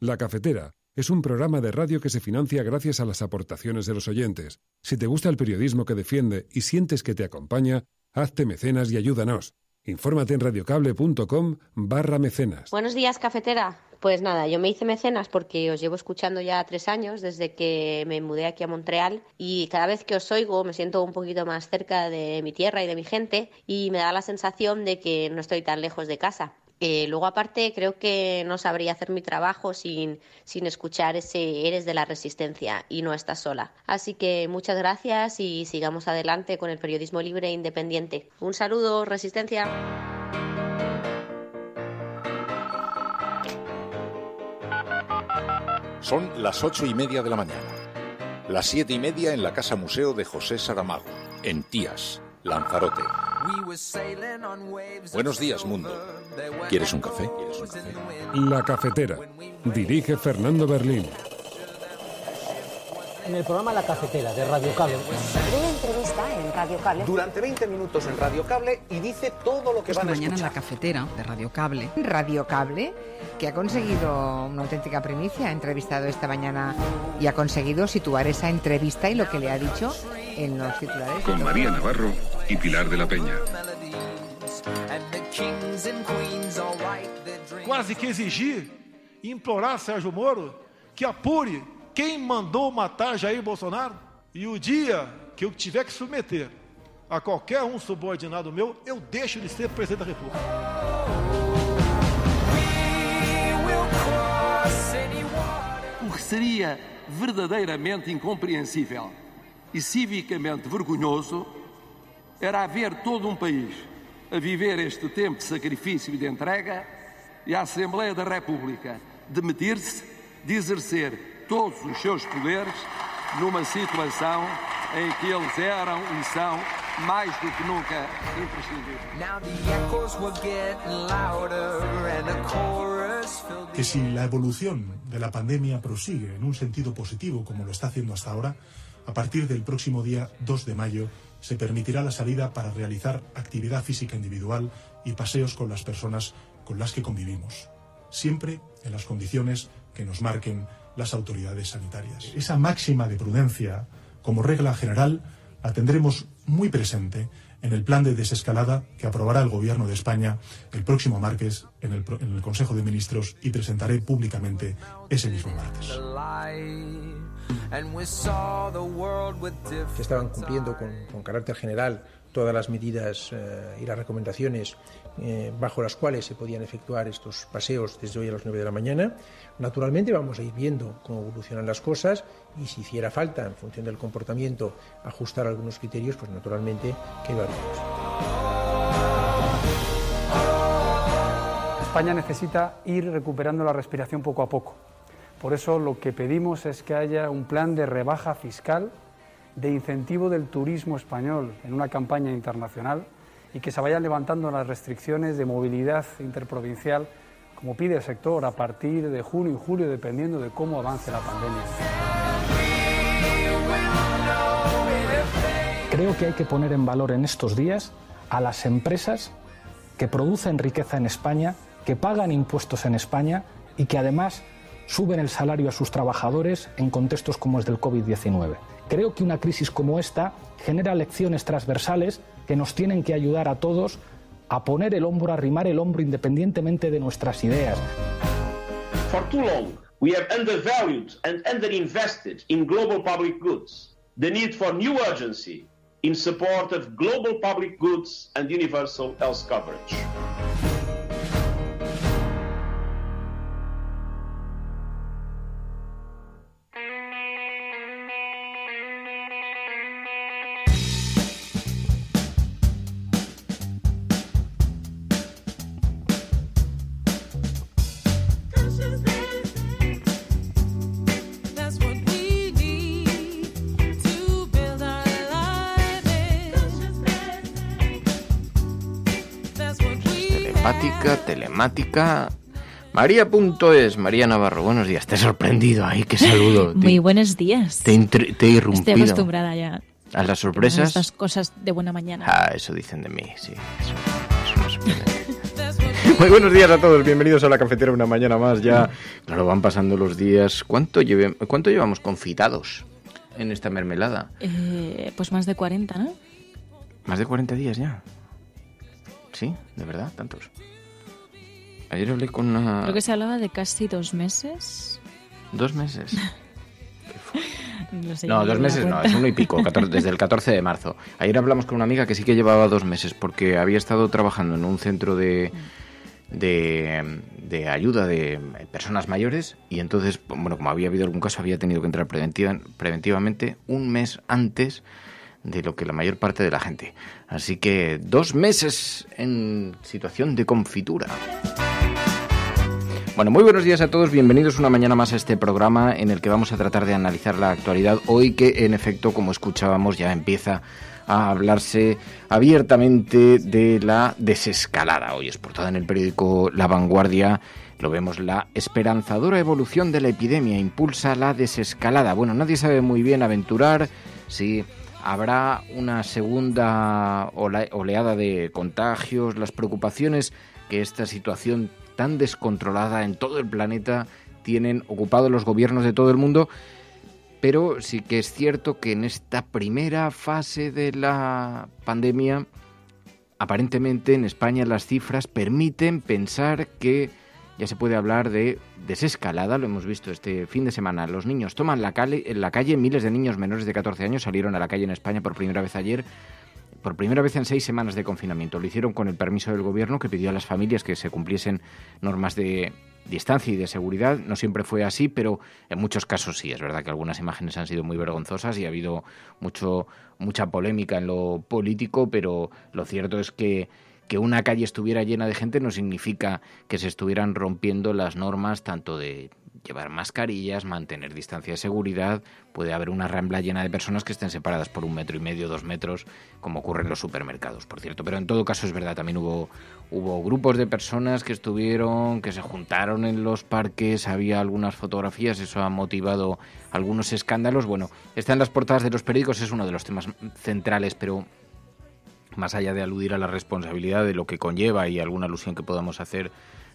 La Cafetera es un programa de radio que se financia gracias a las aportaciones de los oyentes. Si te gusta el periodismo que defiende y sientes que te acompaña, hazte mecenas y ayúdanos. Infórmate en radiocable.com barra mecenas. Buenos días, cafetera. Pues nada, yo me hice mecenas porque os llevo escuchando ya tres años desde que me mudé aquí a Montreal y cada vez que os oigo me siento un poquito más cerca de mi tierra y de mi gente y me da la sensación de que no estoy tan lejos de casa. Eh, luego, aparte, creo que no sabría hacer mi trabajo sin, sin escuchar ese eres de la resistencia y no estás sola. Así que muchas gracias y sigamos adelante con el periodismo libre e independiente. Un saludo, resistencia. Son las ocho y media de la mañana. Las siete y media en la Casa Museo de José Saramago, en Tías, Lanzarote. Buenos días, mundo. ¿Quieres un café? La cafetera. Dirige Fernando Berlín en el programa La Cafetera de Radio Cable. Una entrevista en Radio Cable. Durante 20 minutos en Radio Cable y dice todo lo que Esta van a mañana en La Cafetera de Radio Cable. Radio Cable, que ha conseguido una auténtica primicia, ha entrevistado esta mañana y ha conseguido situar esa entrevista y lo que le ha dicho en los titulares. Con María Navarro y Pilar de la Peña. ...cuasi que exigir e implorar Sergio Moro que apure Quem mandou matar Jair Bolsonaro? E o dia que eu tiver que submeter a qualquer um subordinado meu, eu deixo de ser presidente da República. O que seria verdadeiramente incompreensível e civicamente vergonhoso era haver todo um país a viver este tempo de sacrifício e de entrega e a Assembleia da República demitir-se de exercer todos os seus poderes numa situação em que eles eram y e são mais do que nunca imprescindíveis. Que si la evolución de la pandemia prosigue en un sentido positivo como lo está haciendo hasta ahora, a partir del próximo día 2 de mayo se permitirá la salida para realizar actividad física individual y paseos con las personas con las que convivimos, siempre en las condiciones que nos marquen las autoridades sanitarias. Esa máxima de prudencia, como regla general, la tendremos muy presente en el plan de desescalada que aprobará el Gobierno de España el próximo martes en el, Consejo de Ministros y presentaré públicamente ese mismo martes. que estaban cumpliendo con, carácter general todas las medidas eh, y las recomendaciones eh, bajo las cuales se podían efectuar estos paseos desde hoy a las 9 de la mañana. Naturalmente vamos a ir viendo cómo evolucionan las cosas y si hiciera falta, en función del comportamiento, ajustar algunos criterios, pues naturalmente que haremos. España necesita ir recuperando la respiración poco a poco. Por eso lo que pedimos es que haya un plan de rebaja fiscal, de incentivo del turismo español en una campaña internacional y que se vayan levantando las restricciones de movilidad interprovincial como pide el sector, a partir de junio y julio, dependiendo de cómo avance la pandemia. Creo que hay que poner en valor en estos días a las empresas que producen riqueza en España, que pagan impuestos en España y que además suben el salario a sus trabajadores en contextos como es del COVID-19. Creo que una crisis como esta genera lecciones transversales que nos tienen que ayudar a todos a poner el hombro, a arrimar el hombro independientemente de nuestras ideas. For too long, we have undervalued and underinvested in global public goods. The need for new urgency in support of global public goods and universal health coverage. telemática. María.es, María Navarro, buenos días. Te he sorprendido ahí, qué saludo. Muy buenos días. Te, te he irrumpido. acostumbrada ya. ¿A las sorpresas? A estas cosas de buena mañana. Ah, eso dicen de mí, sí. Muy buenos días a todos, bienvenidos a la cafetera una mañana más. Ya, claro, van pasando los días. ¿Cuánto, cuánto llevamos confitados en esta mermelada? Eh, pues más de 40, ¿no? Más de 40 días ya. Sí, de verdad, tantos. Ayer hablé con una... Creo que se hablaba de casi dos meses. ¿Dos meses? No, dos meses no, es uno y pico, desde el 14 de marzo. Ayer hablamos con una amiga que sí que llevaba dos meses porque había estado trabajando en un centro de, de, ayuda de personas mayores y entonces, bueno, como había habido algún caso, había tenido que entrar preventiva, preventivamente un mes antes de lo que la mayor parte de la gente. Así que dos meses en situación de confitura. Bueno, muy buenos días a todos, bienvenidos una mañana más a este programa en el que vamos a tratar de analizar la actualidad hoy que en efecto, como escuchábamos, ya empieza a hablarse abiertamente de la desescalada. Hoy es portada en el periódico La Vanguardia. Lo vemos, la esperanzadora evolución de la epidemia impulsa la desescalada. Bueno, nadie sabe muy bien aventurar si ¿Habrá una segunda oleada de contagios? ¿Las preocupaciones que esta situación tan descontrolada en todo el planeta tienen ocupado los gobiernos de todo el mundo? Pero sí que es cierto que en esta primera fase de la pandemia, aparentemente en España las cifras permiten pensar que ya se puede hablar de desescalada, lo hemos visto este fin de semana. Los niños toman la calle, en la calle, miles de niños menores de 14 años salieron a la calle en España por primera vez ayer por primera vez en seis semanas de confinamiento. Lo hicieron con el permiso del gobierno que pidió a las familias que se cumpliesen normas de distancia y de seguridad. No siempre fue así, pero en muchos casos sí. Es verdad que algunas imágenes han sido muy vergonzosas y ha habido mucho, mucha polémica en lo político, pero lo cierto es que que una calle estuviera llena de gente no significa que se estuvieran rompiendo las normas tanto de llevar mascarillas, mantener distancia de seguridad, puede haber una rambla llena de personas que estén separadas por un metro y medio, dos metros, como ocurre en los supermercados, por cierto. Pero en todo caso es verdad, también hubo, hubo grupos de personas que estuvieron, que se juntaron en los parques, había algunas fotografías, eso ha motivado algunos escándalos. Bueno, están en las portadas de los periódicos, es uno de los temas centrales, pero más allá de aludir a la responsabilidad de lo que conlleva y alguna alusión que podamos hacer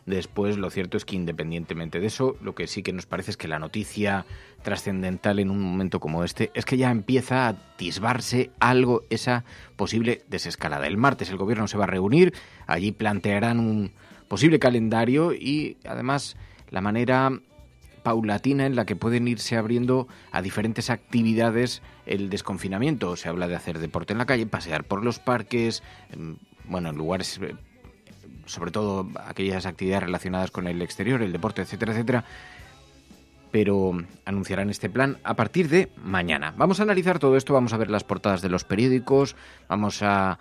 después, lo cierto es que independientemente de eso, lo que sí que nos parece es que la noticia trascendental en un momento como este es que ya empieza a atisbarse algo esa posible desescalada. El martes el gobierno se va a reunir, allí plantearán un posible calendario y además la manera paulatina en la que pueden irse abriendo a diferentes actividades el desconfinamiento. Se habla de hacer deporte en la calle, pasear por los parques, mm, bueno, en lugares eh, sobre todo aquellas actividades relacionadas con el exterior, el deporte, etcétera, etcétera. Pero anunciarán este plan a partir de mañana. Vamos a analizar todo esto, vamos a ver las portadas de los periódicos, vamos a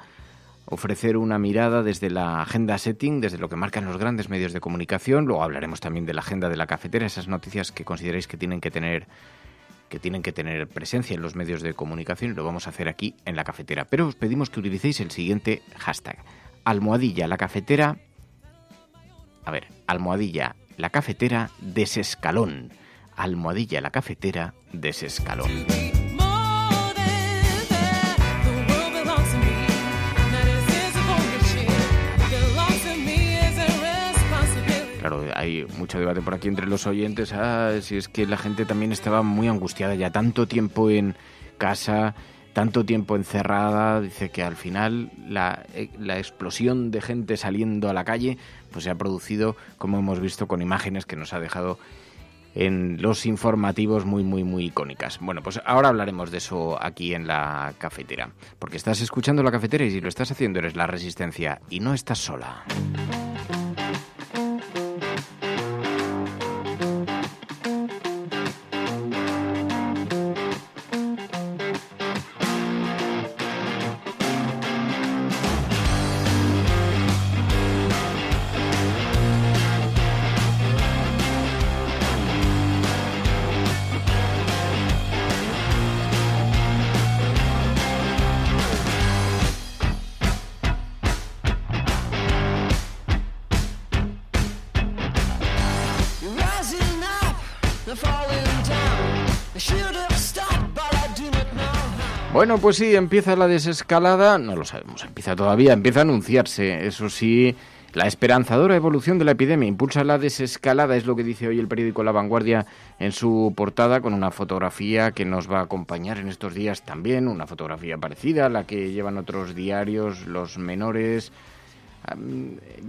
ofrecer una mirada desde la agenda setting, desde lo que marcan los grandes medios de comunicación. Luego hablaremos también de la agenda de la cafetera, esas noticias que consideráis que tienen que tener que tienen que tener presencia en los medios de comunicación lo vamos a hacer aquí en la cafetera. Pero os pedimos que utilicéis el siguiente hashtag. Almohadilla la cafetera. A ver, almohadilla la cafetera desescalón. Almohadilla la cafetera desescalón. claro, hay mucho debate por aquí entre los oyentes. Ah, si es que la gente también estaba muy angustiada ya tanto tiempo en casa, tanto tiempo encerrada, dice que al final la, eh, la, explosión de gente saliendo a la calle pues se ha producido, como hemos visto con imágenes que nos ha dejado en los informativos muy, muy, muy icónicas. Bueno, pues ahora hablaremos de eso aquí en la cafetera, porque estás escuchando la cafetera y si lo estás haciendo eres la resistencia y no estás sola. Bueno, pues sí, empieza la desescalada, no lo sabemos, empieza todavía, empieza a anunciarse, eso sí. La esperanzadora evolución de la epidemia impulsa la desescalada, es lo que dice hoy el periódico La Vanguardia en su portada, con una fotografía que nos va a acompañar en estos días también, una fotografía parecida a la que llevan otros diarios, los menores,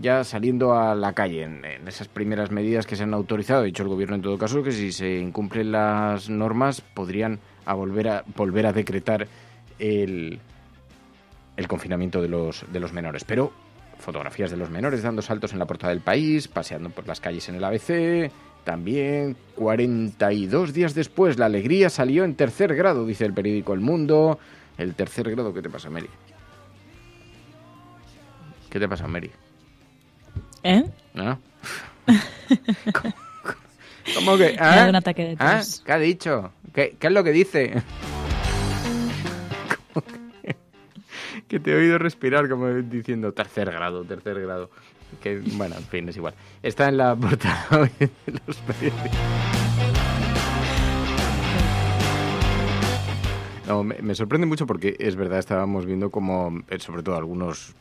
ya saliendo a la calle en, esas primeras medidas que se han autorizado. Ha dicho el gobierno en todo caso que si se incumplen las normas podrían a volver a, volver a decretar el, confinamiento de los, de los menores. Pero fotografías de los menores dando saltos en la portada del país, paseando por las calles en el ABC. También 42 días después, la alegría salió en tercer grado, dice el periódico El Mundo. El tercer grado, ¿qué te pasa, Mary? ¿Qué te pasa, Mary? ¿Eh? ¿Cómo que? ¿Ah? ¿Ah? ¿Qué ha dicho? ¿Qué, es lo que dice? que, te he oído respirar como diciendo tercer grado, tercer grado. Que, bueno, en fin, es igual. Está en la portada los me, sorprende mucho porque es verdad, estábamos viendo como, eh, sobre todo algunos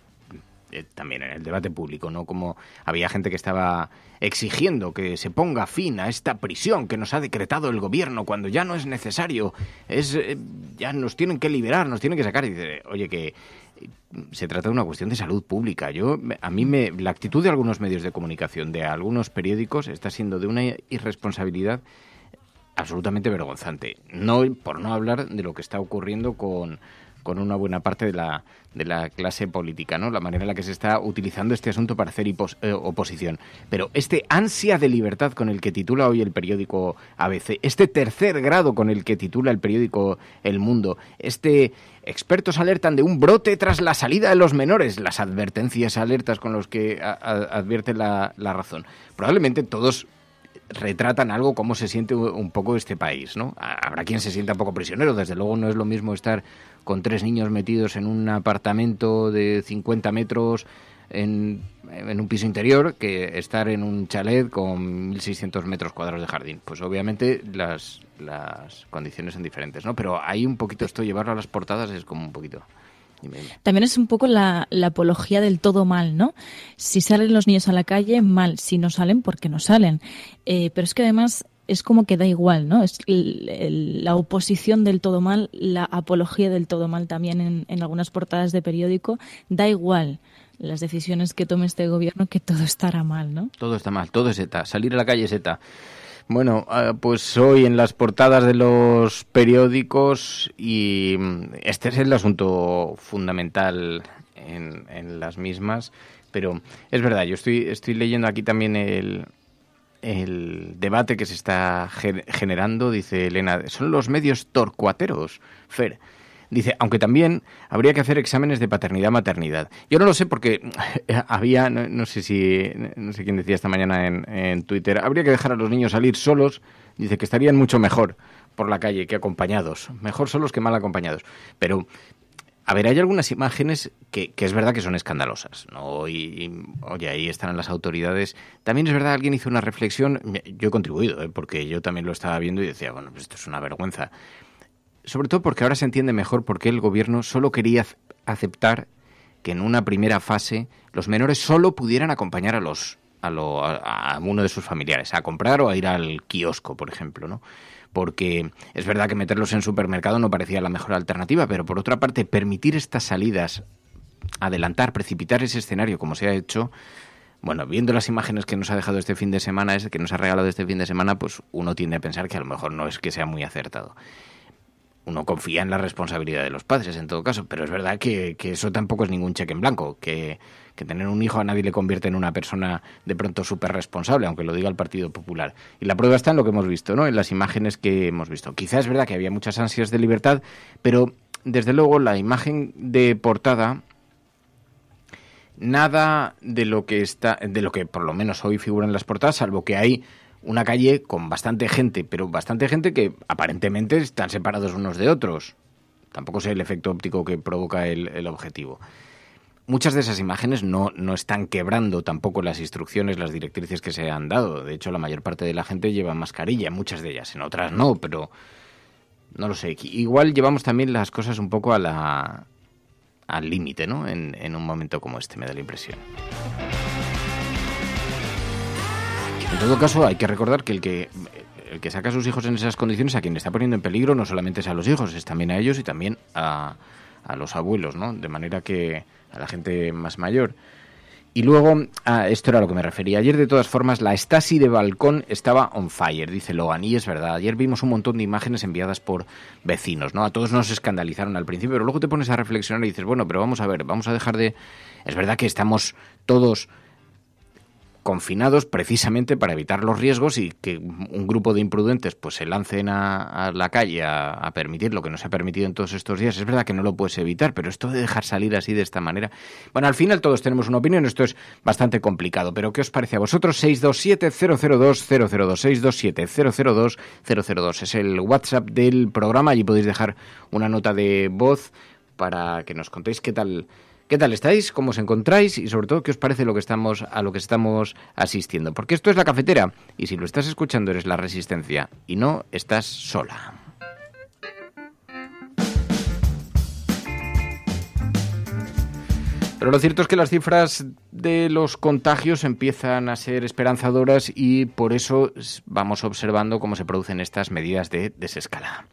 eh, también en el debate público, ¿no? Como había gente que estaba exigiendo que se ponga fin a esta prisión que nos ha decretado el gobierno cuando ya no es necesario, es eh, ya nos tienen que liberar, nos tienen que sacar y oye que eh, se trata de una cuestión de salud pública. Yo a mí me la actitud de algunos medios de comunicación, de algunos periódicos está siendo de una irresponsabilidad absolutamente vergonzante. No por no hablar de lo que está ocurriendo con con una buena parte de la, de la clase política, ¿no? La manera en la que se está utilizando este asunto para hacer eh, oposición. Pero este ansia de libertad con el que titula hoy el periódico ABC, este tercer grado con el que titula el periódico El Mundo, este expertos alertan de un brote tras la salida de los menores, las advertencias alertas con los que advierte la razón. Probablemente todos retratan algo como se siente un poco este país, ¿no? Habrá quien se sienta un poco prisionero, desde luego no es lo mismo estar con tres niños metidos en un apartamento de 50 metros en, un piso interior que estar en un chalet con 1.600 metros cuadrados de jardín. Pues obviamente las, las condiciones son diferentes, ¿no? Pero hay un poquito esto, llevarlo a las portadas es como un poquito... También es un poco la, apología del todo mal, ¿no? Si salen los niños a la calle, mal. Si no salen, porque no salen. Eh, pero es que además es como que da igual, ¿no? Es la oposición del todo mal, la apología del todo mal también en, en algunas portadas de periódico, da igual las decisiones que tome este gobierno, que todo estará mal, ¿no? Todo está mal, todo es ETA, salir a la calle es ETA. Bueno, ah, pues hoy en las portadas de los periódicos y mm, este es el asunto fundamental en, las mismas, pero es verdad, yo estoy, estoy leyendo aquí también el, el debate que se está generando, dice Elena, son los medios torcuateros, Fer. Dice, aunque también habría que hacer exámenes de paternidad-maternidad. Yo no lo sé porque eh, había, no, sé si, no sé quién decía esta mañana en, Twitter, habría que dejar a los niños salir solos. Dice que estarían mucho mejor por la calle que acompañados. Mejor solos que mal acompañados. Pero a ver, hay algunas imágenes que, que, es verdad que son escandalosas, ¿no? Y, y, oye, ahí están las autoridades. También es verdad, alguien hizo una reflexión, yo he contribuido, ¿eh? porque yo también lo estaba viendo y decía, bueno, pues esto es una vergüenza sobre todo porque ahora se entiende mejor por qué el gobierno solo quería aceptar que en una primera fase los menores solo pudieran acompañar a los a, uno de sus familiares a comprar o a ir al kiosco, por ejemplo, ¿no? Porque es verdad que meterlos en supermercado no parecía la mejor alternativa, pero por otra parte permitir estas salidas, adelantar, precipitar ese escenario como se ha hecho, bueno, viendo las imágenes que nos ha dejado este fin de semana, que nos ha regalado este fin de semana, pues uno tiende a pensar que a lo mejor no es que sea muy acertado uno confía en la responsabilidad de los padres en todo caso, pero es verdad que, eso tampoco es ningún cheque en blanco, que, tener un hijo a nadie le convierte en una persona de pronto súper responsable, aunque lo diga el Partido Popular. Y la prueba está en lo que hemos visto, ¿no? en las imágenes que hemos visto. Quizás es verdad que había muchas ansias de libertad, pero desde luego la imagen de portada nada de lo que está de lo que por lo menos hoy figura en las portadas salvo que hay una calle con bastante gente, pero bastante gente que aparentemente están separados unos de otros. Tampoco sé el efecto óptico que provoca el, objetivo. Muchas de esas imágenes no, están quebrando tampoco las instrucciones, las directrices que se han dado. De hecho, la mayor parte de la gente lleva mascarilla, muchas de ellas, en otras no, pero no lo sé. Igual llevamos también las cosas un poco a la, al límite, ¿no? en un momento como este, me da la impresión. En todo caso, hay que recordar que el que el que saca a sus hijos en esas condiciones, a quien le está poniendo en peligro, no solamente es a los hijos, es también a ellos y también a, a los abuelos, ¿no? De manera que a la gente más mayor. Y luego, esto era a lo que me refería. Ayer, de todas formas, la Stasi de Balcón estaba on fire, dice Logan. Y es verdad, ayer vimos un montón de imágenes enviadas por vecinos, ¿no? A todos nos escandalizaron al principio, pero luego te pones a reflexionar y dices, bueno, pero vamos a ver, vamos a dejar de... Es verdad que estamos todos confinados precisamente para evitar los riesgos y que un grupo de imprudentes pues se lancen a, la calle a, a, permitir lo que no se ha permitido en todos estos días. Es verdad que no lo puedes evitar, pero esto de dejar salir así de esta manera. Bueno, al final todos tenemos una opinión, esto es bastante complicado, pero ¿qué os parece a vosotros? 627-002-002, 627-002-002 es el WhatsApp del programa, allí podéis dejar una nota de voz para que nos contéis qué tal ¿Qué tal estáis? ¿Cómo os encontráis? Y sobre todo, ¿qué os parece lo que estamos, a lo que estamos asistiendo? Porque esto es la cafetera y si lo estás escuchando eres la resistencia y no estás sola. Pero lo cierto es que las cifras de los contagios empiezan a ser esperanzadoras y por eso vamos observando cómo se producen estas medidas de desescalada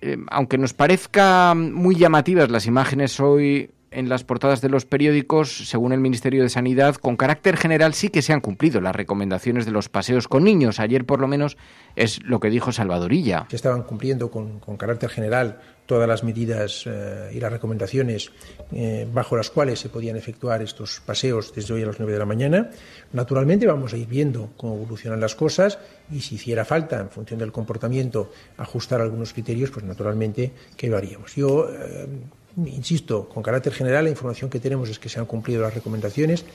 eh, aunque nos parezcan muy llamativas las imágenes hoy en las portadas de los periódicos, según el Ministerio de Sanidad, con carácter general sí que se han cumplido las recomendaciones de los paseos con niños. Ayer, por lo menos, es lo que dijo Salvadorilla. Se estaban cumpliendo con, carácter general todas las medidas eh, y las recomendaciones eh, bajo las cuales se podían efectuar estos paseos desde hoy a las nueve de la mañana. Naturalmente vamos a ir viendo cómo evolucionan las cosas y si hiciera falta, en función del comportamiento, ajustar algunos criterios, pues naturalmente que lo haríamos. Yo eh, Insisto, con carácter general, la información que tenemos es que se han cumplido las recomendaciones.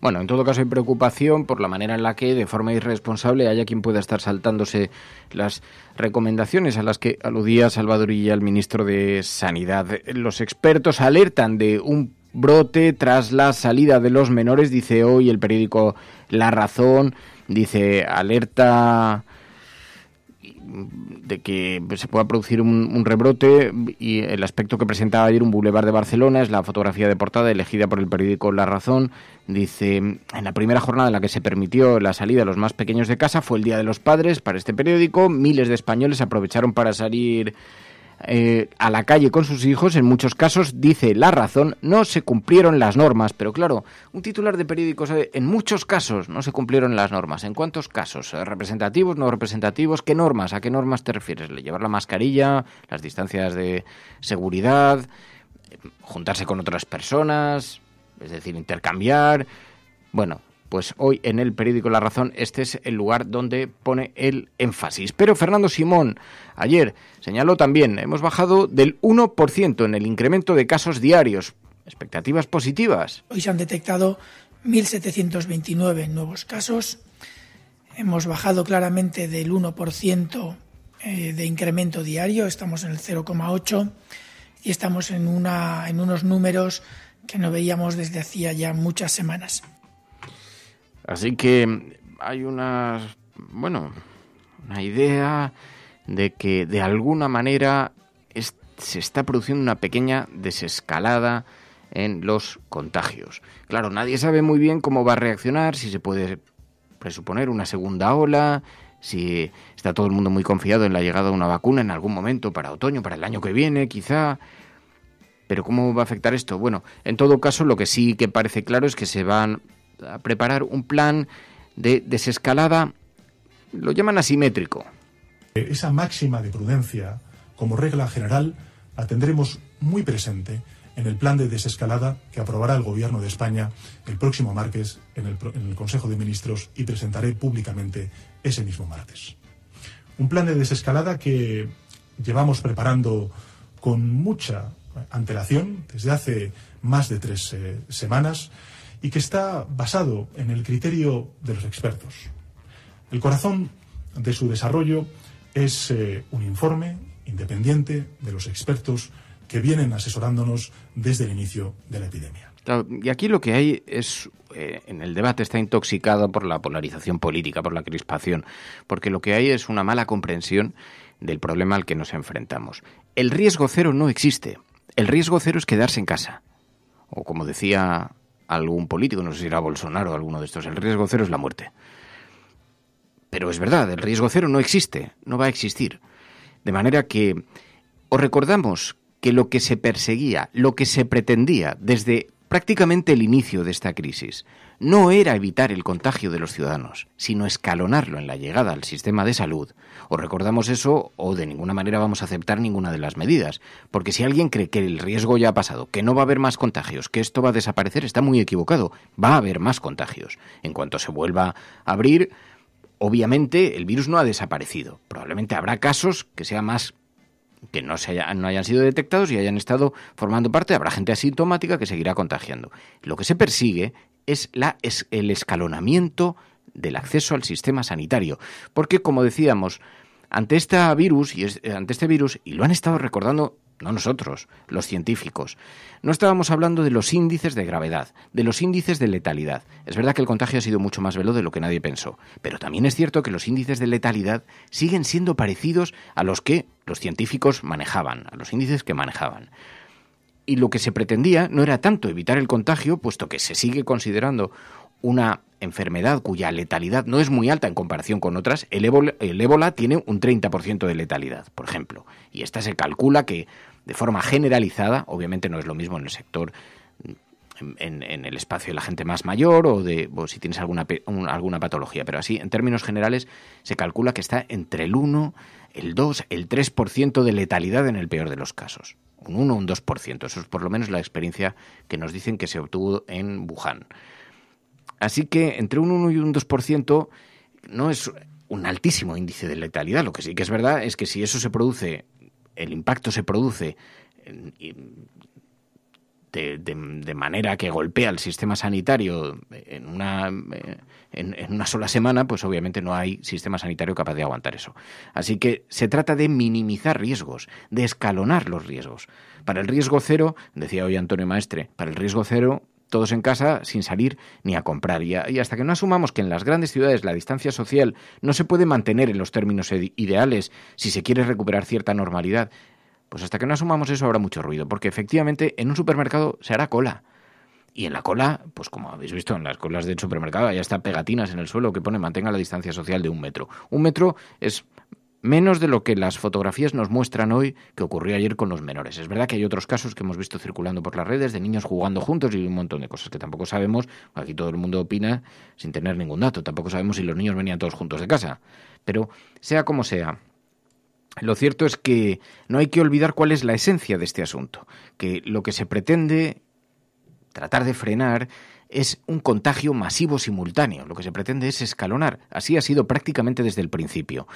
Bueno, en todo caso hay preocupación por la manera en la que de forma irresponsable haya quien pueda estar saltándose las recomendaciones a las que aludía Salvador y el ministro de Sanidad. Los expertos alertan de un brote tras la salida de los menores, dice hoy el periódico La Razón, dice alerta de que se pueda producir un, rebrote y el aspecto que presentaba ayer un bulevar de Barcelona es la fotografía de portada elegida por el periódico La Razón. Dice, en la primera jornada en la que se permitió la salida a los más pequeños de casa fue el Día de los Padres para este periódico. Miles de españoles aprovecharon para salir eh, a la calle con sus hijos, en muchos casos, dice la razón, no se cumplieron las normas. Pero claro, un titular de periódico sabe, eh, en muchos casos no se cumplieron las normas. ¿En cuántos casos? Eh, ¿Representativos, no representativos? ¿Qué normas? ¿A qué normas te refieres? ¿Llevar la mascarilla? ¿Las distancias de seguridad? ¿Juntarse con otras personas? Es decir, intercambiar. Bueno, pues hoy en el periódico La Razón este es el lugar donde pone el énfasis. Pero Fernando Simón ayer señaló también, hemos bajado del 1% en el incremento de casos diarios. Expectativas positivas. Hoy se han detectado 1.729 nuevos casos. Hemos bajado claramente del 1% eh, de incremento diario, estamos en el 0,8 y estamos en, una, en unos números que no veíamos desde hacía ya muchas semanas. Así que hay una, bueno, una idea de que de alguna manera se está produciendo una pequeña desescalada en los contagios. Claro, nadie sabe muy bien cómo va a reaccionar, si se puede presuponer una segunda ola, si está todo el mundo muy confiado en la llegada de una vacuna en algún momento para otoño, para el año que viene, quizá. Pero ¿cómo va a afectar esto? Bueno, en todo caso lo que sí que parece claro es que se van a preparar un plan de desescalada, lo llaman asimétrico. Eh, esa máxima de prudencia, como regla general, la tendremos muy presente en el plan de desescalada que aprobará el Gobierno de España el próximo martes en el, Consejo de Ministros y presentaré públicamente ese mismo martes. Un plan de desescalada que llevamos preparando con mucha antelación desde hace más de tres eh, semanas y que está basado en el criterio de los expertos. El corazón de su desarrollo es eh, un informe independiente de los expertos que vienen asesorándonos desde el inicio de la epidemia. Y aquí lo que hay es, eh, en el debate está intoxicado por la polarización política, por la crispación, porque lo que hay es una mala comprensión del problema al que nos enfrentamos. El riesgo cero no existe. El riesgo cero es quedarse en casa. O como decía algún político, no sé si era Bolsonaro o alguno de estos, el riesgo cero es la muerte. Pero es verdad, el riesgo cero no existe, no va a existir. De manera que os recordamos que lo que se perseguía, lo que se pretendía desde prácticamente el inicio de esta crisis, no era evitar el contagio de los ciudadanos, sino escalonarlo en la llegada al sistema de salud. O recordamos eso o de ninguna manera vamos a aceptar ninguna de las medidas, porque si alguien cree que el riesgo ya ha pasado, que no va a haber más contagios, que esto va a desaparecer, está muy equivocado. Va a haber más contagios. En cuanto se vuelva a abrir, obviamente el virus no ha desaparecido. Probablemente habrá casos que sea más que no, se no hayan sido detectados y hayan estado formando parte, habrá gente asintomática que seguirá contagiando. Lo que se persigue es, la, es el escalonamiento del acceso al sistema sanitario. Porque, como decíamos, ante, este virus y eh, ante este virus, y lo han estado recordando no nosotros, los científicos. No estábamos hablando de los índices de gravedad, de los índices de letalidad. Es verdad que el contagio ha sido mucho más veloz de lo que nadie pensó, pero también es cierto que los índices de letalidad siguen siendo parecidos a los que los científicos manejaban, a los índices que manejaban y lo que se pretendía no era tanto evitar el contagio, puesto que se sigue considerando una enfermedad cuya letalidad no es muy alta en comparación con otras, el ébola, tiene un 30% de letalidad, por ejemplo. Y esta se calcula que de forma generalizada, obviamente no es lo mismo en el sector, en, el espacio de la gente más mayor o de si tienes alguna, alguna patología, pero así, en términos generales, se calcula que está entre el 1, el 2, el 3% de letalidad en el peor de los casos un 1 o un 2%. Eso es por lo menos la experiencia que nos dicen que se obtuvo en Wuhan. Así que entre un 1 y un 2% no es un altísimo índice de letalidad. Lo que sí que es verdad es que si eso se produce, el impacto se produce de, manera que golpea el sistema sanitario en una, en, en una sola semana, pues obviamente no hay sistema sanitario capaz de aguantar eso. Así que se trata de minimizar riesgos, de escalonar los riesgos. Para el riesgo cero, decía hoy Antonio Maestre, para el riesgo cero todos en casa sin salir ni a comprar. Y, hasta que no asumamos que en las grandes ciudades la distancia social no se puede mantener en los términos ideales si se quiere recuperar cierta normalidad, pues hasta que no asumamos eso habrá mucho ruido, porque efectivamente en un supermercado se hará cola. Y en la cola, pues como habéis visto en las colas del supermercado, ya está pegatinas en el suelo que pone mantenga la distancia social de un metro. Un metro es menos de lo que las fotografías nos muestran hoy que ocurrió ayer con los menores. Es verdad que hay otros casos que hemos visto circulando por las redes de niños jugando juntos y un montón de cosas que tampoco sabemos. Aquí todo el mundo opina sin tener ningún dato. Tampoco sabemos si los niños venían todos juntos de casa. Pero sea como sea, lo cierto es que no hay que olvidar cuál es la esencia de este asunto, que lo que se pretende tratar de frenar es un contagio masivo simultáneo, lo que se pretende es escalonar, así ha sido prácticamente desde el principio.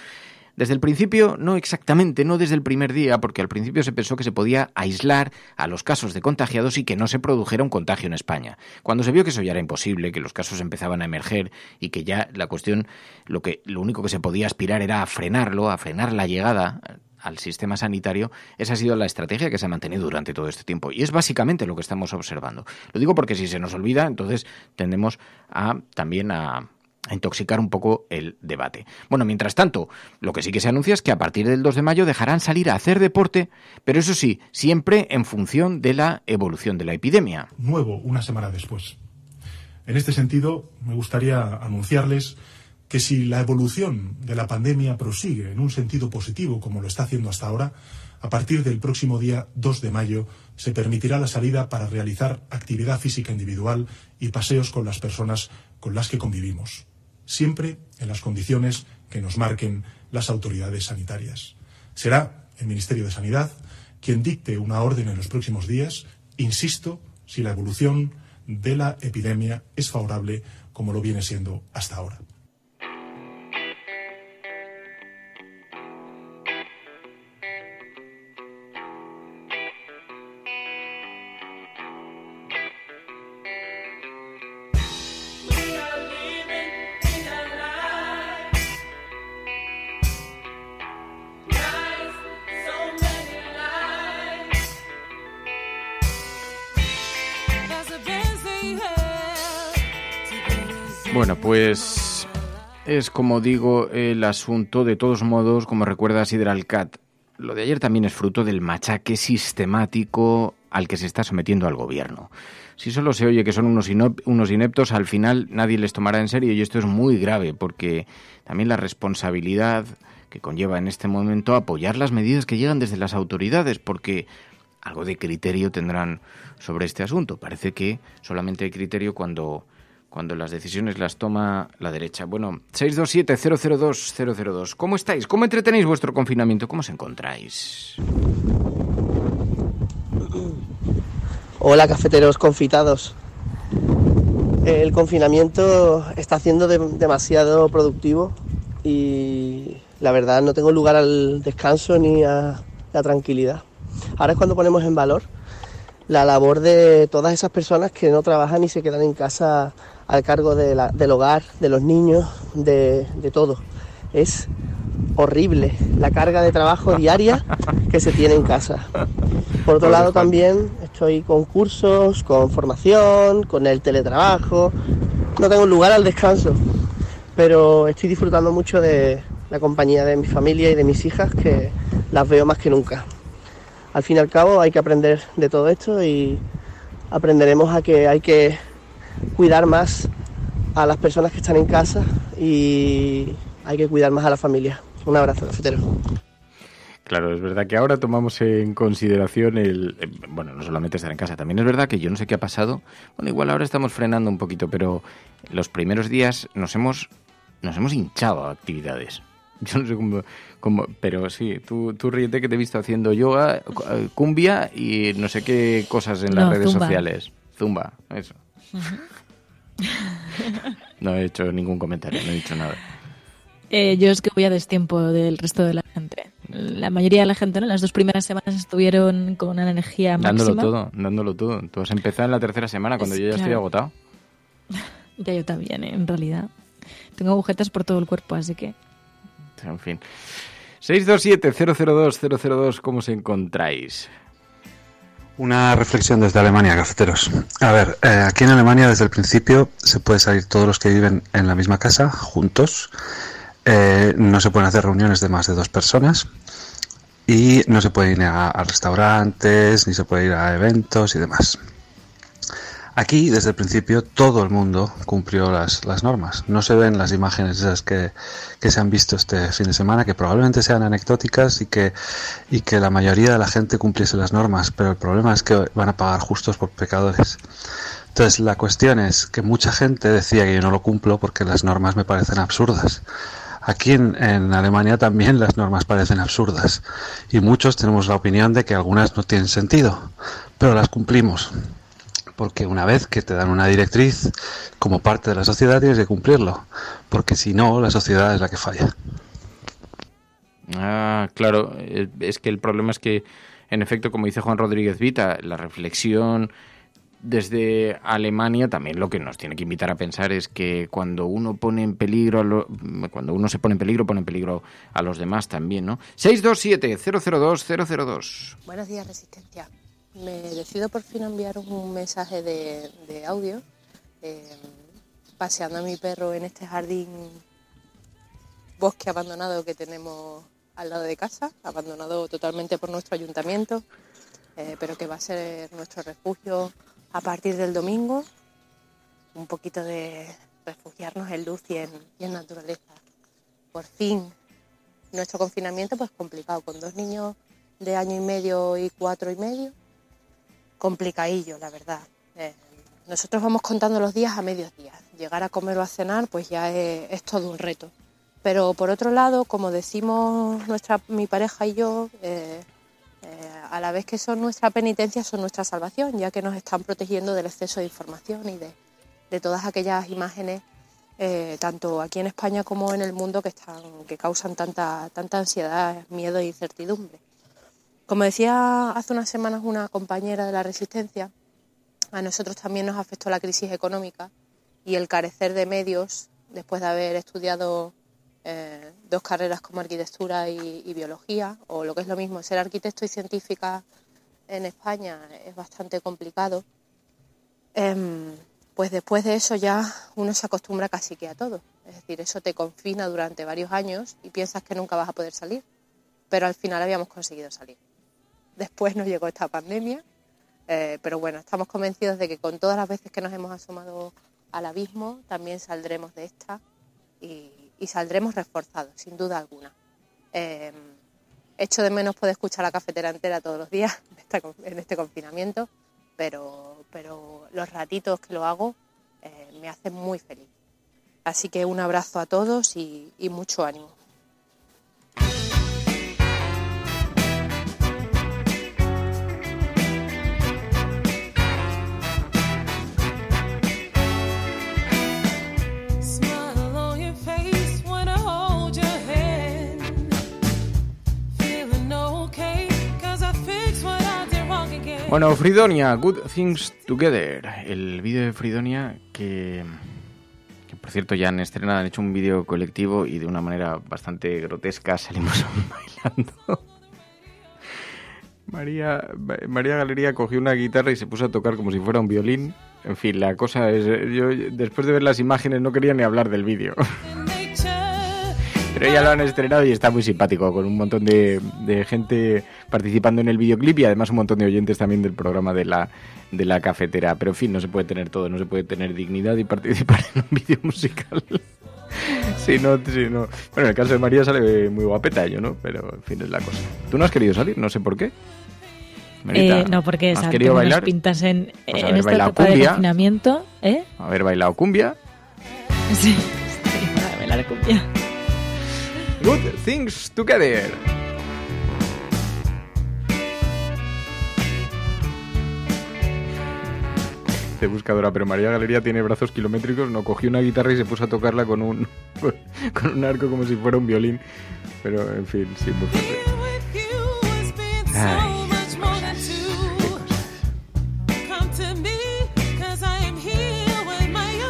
Desde el principio, no exactamente, no desde el primer día, porque al principio se pensó que se podía aislar a los casos de contagiados y que no se produjera un contagio en España. Cuando se vio que eso ya era imposible, que los casos empezaban a emerger y que ya la cuestión, lo, que, lo único que se podía aspirar era a frenarlo, a frenar la llegada al sistema sanitario, esa ha sido la estrategia que se ha mantenido durante todo este tiempo. Y es básicamente lo que estamos observando. Lo digo porque si se nos olvida, entonces tendemos a también a intoxicar un poco el debate. Bueno, mientras tanto, lo que sí que se anuncia es que a partir del 2 de mayo dejarán salir a hacer deporte, pero eso sí, siempre en función de la evolución de la epidemia. Nuevo, una semana después. En este sentido, me gustaría anunciarles que si la evolución de la pandemia prosigue en un sentido positivo, como lo está haciendo hasta ahora, a partir del próximo día 2 de mayo se permitirá la salida para realizar actividad física individual y paseos con las personas con las que convivimos siempre en las condiciones que nos marquen las autoridades sanitarias. Será el Ministerio de Sanidad quien dicte una orden en los próximos días, insisto, si la evolución de la epidemia es favorable como lo viene siendo hasta ahora. es, como digo, el asunto. De todos modos, como recuerda Alcat. lo de ayer también es fruto del machaque sistemático al que se está sometiendo al gobierno. Si solo se oye que son unos, unos ineptos, al final nadie les tomará en serio y esto es muy grave porque también la responsabilidad que conlleva en este momento apoyar las medidas que llegan desde las autoridades porque algo de criterio tendrán sobre este asunto. Parece que solamente hay criterio cuando cuando las decisiones las toma la derecha. Bueno, 627-002-002. ¿Cómo estáis? ¿Cómo entretenéis vuestro confinamiento? ¿Cómo os encontráis? Hola, cafeteros confitados. El confinamiento está haciendo demasiado productivo y la verdad no tengo lugar al descanso ni a la tranquilidad. Ahora es cuando ponemos en valor la labor de todas esas personas que no trabajan y se quedan en casa al cargo del hogar, de los niños, de, todo. Es horrible la carga de trabajo diaria que se tiene en casa. Por otro lado también estoy con cursos, con formación, con el teletrabajo. No tengo un lugar al descanso, pero estoy disfrutando mucho de la compañía de mi familia y de mis hijas que las veo más que nunca. Al fin y al cabo hay que aprender de todo esto y aprenderemos a que hay que cuidar más a las personas que están en casa y hay que cuidar más a la familia. Un abrazo, cafetero. Claro, es verdad que ahora tomamos en consideración el. Eh, bueno, no solamente estar en casa, también es verdad que yo no sé qué ha pasado. Bueno, igual ahora estamos frenando un poquito, pero los primeros días nos hemos, nos hemos hinchado a actividades. Yo no sé cómo. pero sí, tú, tú ríete que te he visto haciendo yoga, eh, cumbia y no sé qué cosas en las redes sociales. Zumba, eso. No he hecho ningún comentario, no he dicho nada. Eh, yo es que voy a destiempo del resto de la gente. La mayoría de la gente, ¿no? Las dos primeras semanas estuvieron con una energía máxima. Dándolo todo, dándolo todo. Tú has empezado en la tercera semana, cuando yo ya estoy agotado. Ya yo también, ¿eh? en realidad. Tengo agujetas por todo el cuerpo, así que... En fin. 627-002-002, ¿cómo os encontráis? Una reflexión desde Alemania, cafeteros. A ver, eh, aquí en Alemania desde el principio se puede salir todos los que viven en la misma casa juntos. Eh, no se pueden hacer reuniones de más de dos personas y no se puede ir a restaurantes, ni se puede ir a eventos y demás. Aquí, desde el principio, todo el mundo cumplió las, normas. No se ven las imágenes esas que, se han visto este fin de semana, que probablemente sean anecdóticas y que, y que la mayoría de la gente cumpliese las normas, pero el problema es que van a pagar justos por pecadores. Entonces, la cuestión es que mucha gente decía que yo no lo cumplo porque las normas me parecen absurdas. Aquí en, en, Alemania también las normas parecen absurdas y muchos tenemos la opinión de que algunas no tienen sentido, pero las cumplimos porque una vez que te dan una directriz como parte de la sociedad tienes que cumplirlo, porque si no la sociedad es la que falla. Ah, claro, eh, es que el problema es que, en efecto, como dice Juan Rodríguez Vita, la reflexión desde Alemania también lo que nos tiene que invitar a pensar es que cuando uno pone en peligro cuando uno se pone en peligro pone en peligro a los demás también, ¿no? 627 002 002. Buenos días, resistencia me decido por fin enviar un mensaje de, audio eh, paseando a mi perro en este jardín bosque abandonado que tenemos al lado de casa, abandonado totalmente por nuestro ayuntamiento, eh, pero que va a ser nuestro refugio a partir del domingo. Un poquito de refugiarnos en luz y en, y en naturaleza. Por fin, nuestro confinamiento pues complicado, con dos niños de año y medio y cuatro y medio, complicadillo, la verdad. Eh, nosotros vamos contando los días a mediodía. días. Llegar a comer o a cenar, pues ya es, todo un reto. Pero por otro lado, como decimos nuestra, mi pareja y yo, eh, eh, a la vez que son nuestra penitencia, son nuestra salvación, ya que nos están protegiendo del exceso de información y de, todas aquellas imágenes, tanto aquí en España como en el mundo, que, están, que causan tanta, tanta ansiedad, miedo e incertidumbre. Como decía hace unas semanas una compañera de la Resistencia, a nosotros también nos afectó la crisis económica y el carecer de medios después de haber estudiado eh, dos carreras como arquitectura y, biología, o lo que es lo mismo, ser arquitecto y científica en España es bastante complicado. Em, pues después de eso ya uno se acostumbra casi que a todo. Es decir, eso te confina durante varios años y piensas que nunca vas a poder salir, pero al final habíamos conseguido salir. Después nos llegó esta pandemia, eh, pero bueno, estamos convencidos de que con todas las veces que nos hemos asomado al abismo, también saldremos de esta y, saldremos reforzados, sin duda alguna. Eh, echo de menos poder escuchar la cafetera entera todos los días en este confinamiento, pero, pero los ratitos que lo hago eh, me hacen muy feliz. Así que un abrazo a todos y mucho ánimo. Bueno, Fridonia, Good Things Together. El vídeo de Fridonia que, por cierto, ya han estrenado, han hecho un vídeo colectivo y de una manera bastante grotesca salimos bailando. María, María Galería cogió una guitarra y se puso a tocar como si fuera un violín. En fin, la cosa es... Yo, después de ver las imágenes, no quería ni hablar del vídeo. Pero ya lo han estrenado y está muy simpático, con un montón de, gente participando en el videoclip y además un montón de oyentes también del programa de la, de la cafetera. Pero en fin, no se puede tener todo, no se puede tener dignidad y participar en un video musical. Bueno, en el caso de María sale muy guapeta yo, ¿no? Pero en fin, es la cosa. ¿Tú no has querido salir? No sé por qué. Eh, no, porque ¿has querido bailar? pintas en, este en esta de confinamiento. Haber ¿eh? bailado cumbia. Sí, para bailar cumbia. Good Things Together. De buscadora, pero María Galería tiene brazos kilométricos, no cogió una guitarra y se puso a tocarla con un, con, un arco como si fuera un violín. Pero, en fin, sí, muy Ay.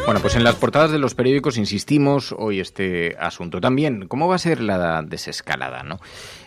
Bueno, pues en las portadas de los periódicos insistimos hoy este asunto también. ¿Cómo va a ser la desescalada? No?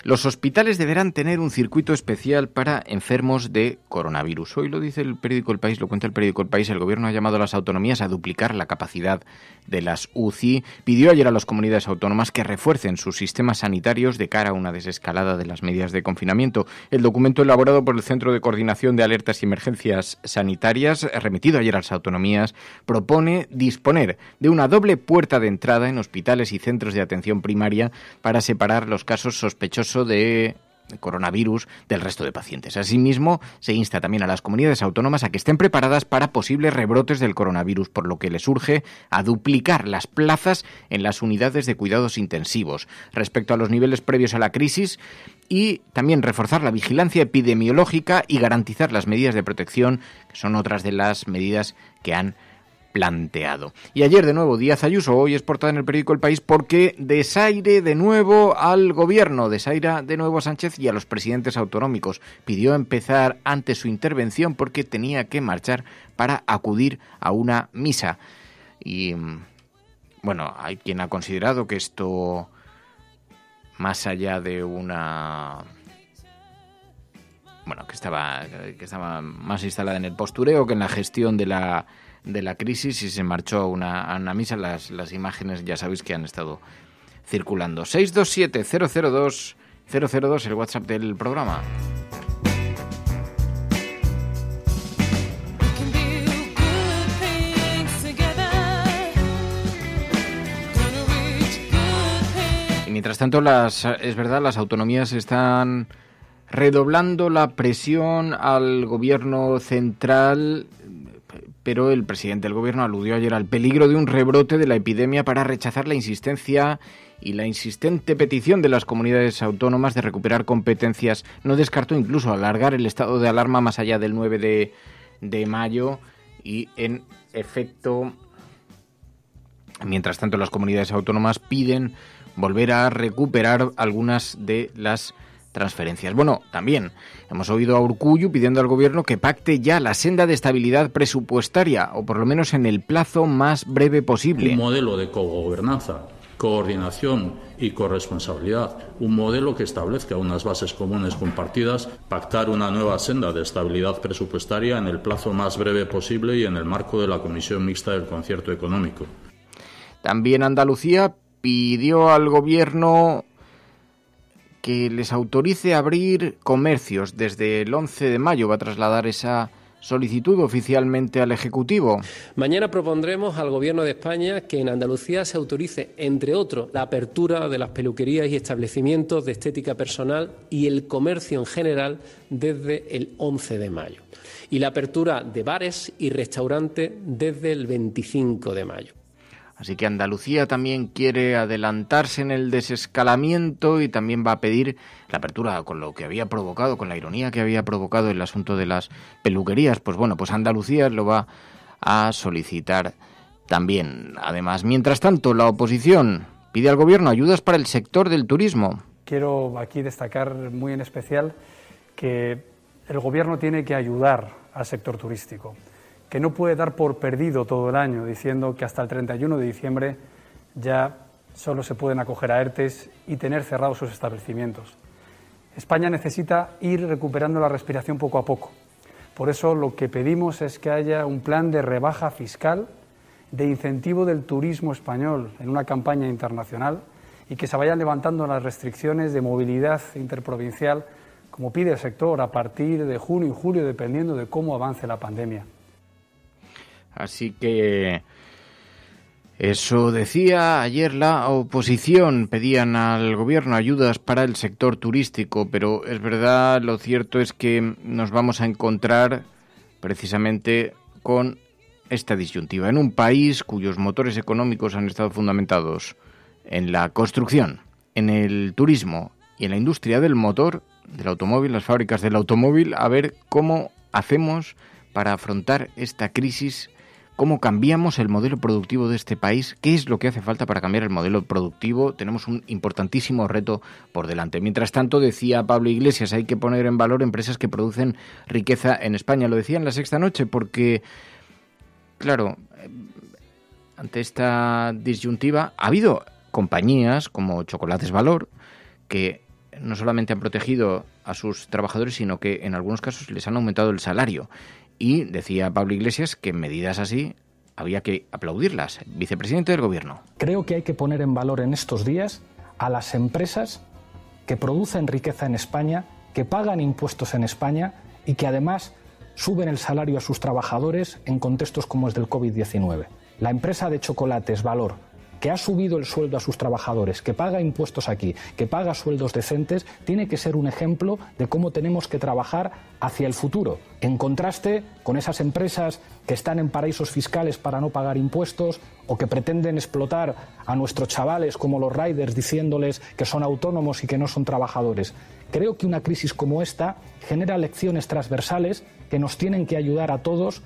Los hospitales deberán tener un circuito especial para enfermos de coronavirus. Hoy lo dice el periódico El País, lo cuenta el periódico El País. El gobierno ha llamado a las autonomías a duplicar la capacidad de las UCI. Pidió ayer a las comunidades autónomas que refuercen sus sistemas sanitarios de cara a una desescalada de las medidas de confinamiento. El documento elaborado por el Centro de Coordinación de Alertas y Emergencias Sanitarias, remitido ayer a las autonomías, propone disponer de una doble puerta de entrada en hospitales y centros de atención primaria para separar los casos sospechosos de coronavirus del resto de pacientes. Asimismo, se insta también a las comunidades autónomas a que estén preparadas para posibles rebrotes del coronavirus, por lo que les urge a duplicar las plazas en las unidades de cuidados intensivos respecto a los niveles previos a la crisis y también reforzar la vigilancia epidemiológica y garantizar las medidas de protección, que son otras de las medidas que han planteado. Y ayer de nuevo Díaz Ayuso, hoy es portada en el periódico El País porque desaire de nuevo al gobierno, desaira de nuevo a Sánchez y a los presidentes autonómicos. Pidió empezar antes su intervención porque tenía que marchar para acudir a una misa. Y bueno, hay quien ha considerado que esto, más allá de una bueno, que estaba, que estaba más instalada en el postureo que en la gestión de la de la crisis y se marchó a una, misa. Las, las imágenes ya sabéis que han estado circulando. 627-002-002, el WhatsApp del programa. Y mientras tanto, las, es verdad, las autonomías están redoblando la presión al gobierno central pero el presidente del gobierno aludió ayer al peligro de un rebrote de la epidemia para rechazar la insistencia y la insistente petición de las comunidades autónomas de recuperar competencias. No descartó incluso alargar el estado de alarma más allá del 9 de, de mayo y en efecto, mientras tanto las comunidades autónomas piden volver a recuperar algunas de las transferencias. Bueno, también hemos oído a Urcuyu pidiendo al gobierno que pacte ya la senda de estabilidad presupuestaria, o por lo menos en el plazo más breve posible. Un modelo de cogobernanza, coordinación y corresponsabilidad, un modelo que establezca unas bases comunes compartidas, pactar una nueva senda de estabilidad presupuestaria en el plazo más breve posible y en el marco de la Comisión Mixta del Concierto Económico. También Andalucía pidió al gobierno que les autorice abrir comercios. Desde el 11 de mayo va a trasladar esa solicitud oficialmente al Ejecutivo. Mañana propondremos al Gobierno de España que en Andalucía se autorice, entre otros, la apertura de las peluquerías y establecimientos de estética personal y el comercio en general desde el 11 de mayo y la apertura de bares y restaurantes desde el 25 de mayo. Así que Andalucía también quiere adelantarse en el desescalamiento y también va a pedir la apertura con lo que había provocado, con la ironía que había provocado el asunto de las peluquerías. Pues bueno, pues Andalucía lo va a solicitar también. Además, mientras tanto, la oposición pide al gobierno ayudas para el sector del turismo. Quiero aquí destacar muy en especial que el gobierno tiene que ayudar al sector turístico que no puede dar por perdido todo el año, diciendo que hasta el 31 de diciembre ya solo se pueden acoger a ERTES y tener cerrados sus establecimientos. España necesita ir recuperando la respiración poco a poco. Por eso lo que pedimos es que haya un plan de rebaja fiscal, de incentivo del turismo español en una campaña internacional y que se vayan levantando las restricciones de movilidad interprovincial, como pide el sector, a partir de junio y julio, dependiendo de cómo avance la pandemia. Así que eso decía ayer la oposición. Pedían al gobierno ayudas para el sector turístico, pero es verdad, lo cierto es que nos vamos a encontrar precisamente con esta disyuntiva en un país cuyos motores económicos han estado fundamentados en la construcción, en el turismo y en la industria del motor, del automóvil, las fábricas del automóvil, a ver cómo hacemos para afrontar esta crisis cómo cambiamos el modelo productivo de este país, qué es lo que hace falta para cambiar el modelo productivo. Tenemos un importantísimo reto por delante. Mientras tanto, decía Pablo Iglesias, hay que poner en valor empresas que producen riqueza en España. Lo decía en la sexta noche porque, claro, ante esta disyuntiva ha habido compañías como Chocolates Valor que no solamente han protegido a sus trabajadores, sino que en algunos casos les han aumentado el salario. Y decía Pablo Iglesias que medidas así había que aplaudirlas. Vicepresidente del Gobierno. Creo que hay que poner en valor en estos días a las empresas que producen riqueza en España, que pagan impuestos en España y que además suben el salario a sus trabajadores en contextos como es del COVID-19. La empresa de chocolates Valor, que ha subido el sueldo a sus trabajadores, que paga impuestos aquí, que paga sueldos decentes, tiene que ser un ejemplo de cómo tenemos que trabajar hacia el futuro, en contraste con esas empresas que están en paraísos fiscales para no pagar impuestos o que pretenden explotar a nuestros chavales como los riders diciéndoles que son autónomos y que no son trabajadores. Creo que una crisis como esta genera lecciones transversales que nos tienen que ayudar a todos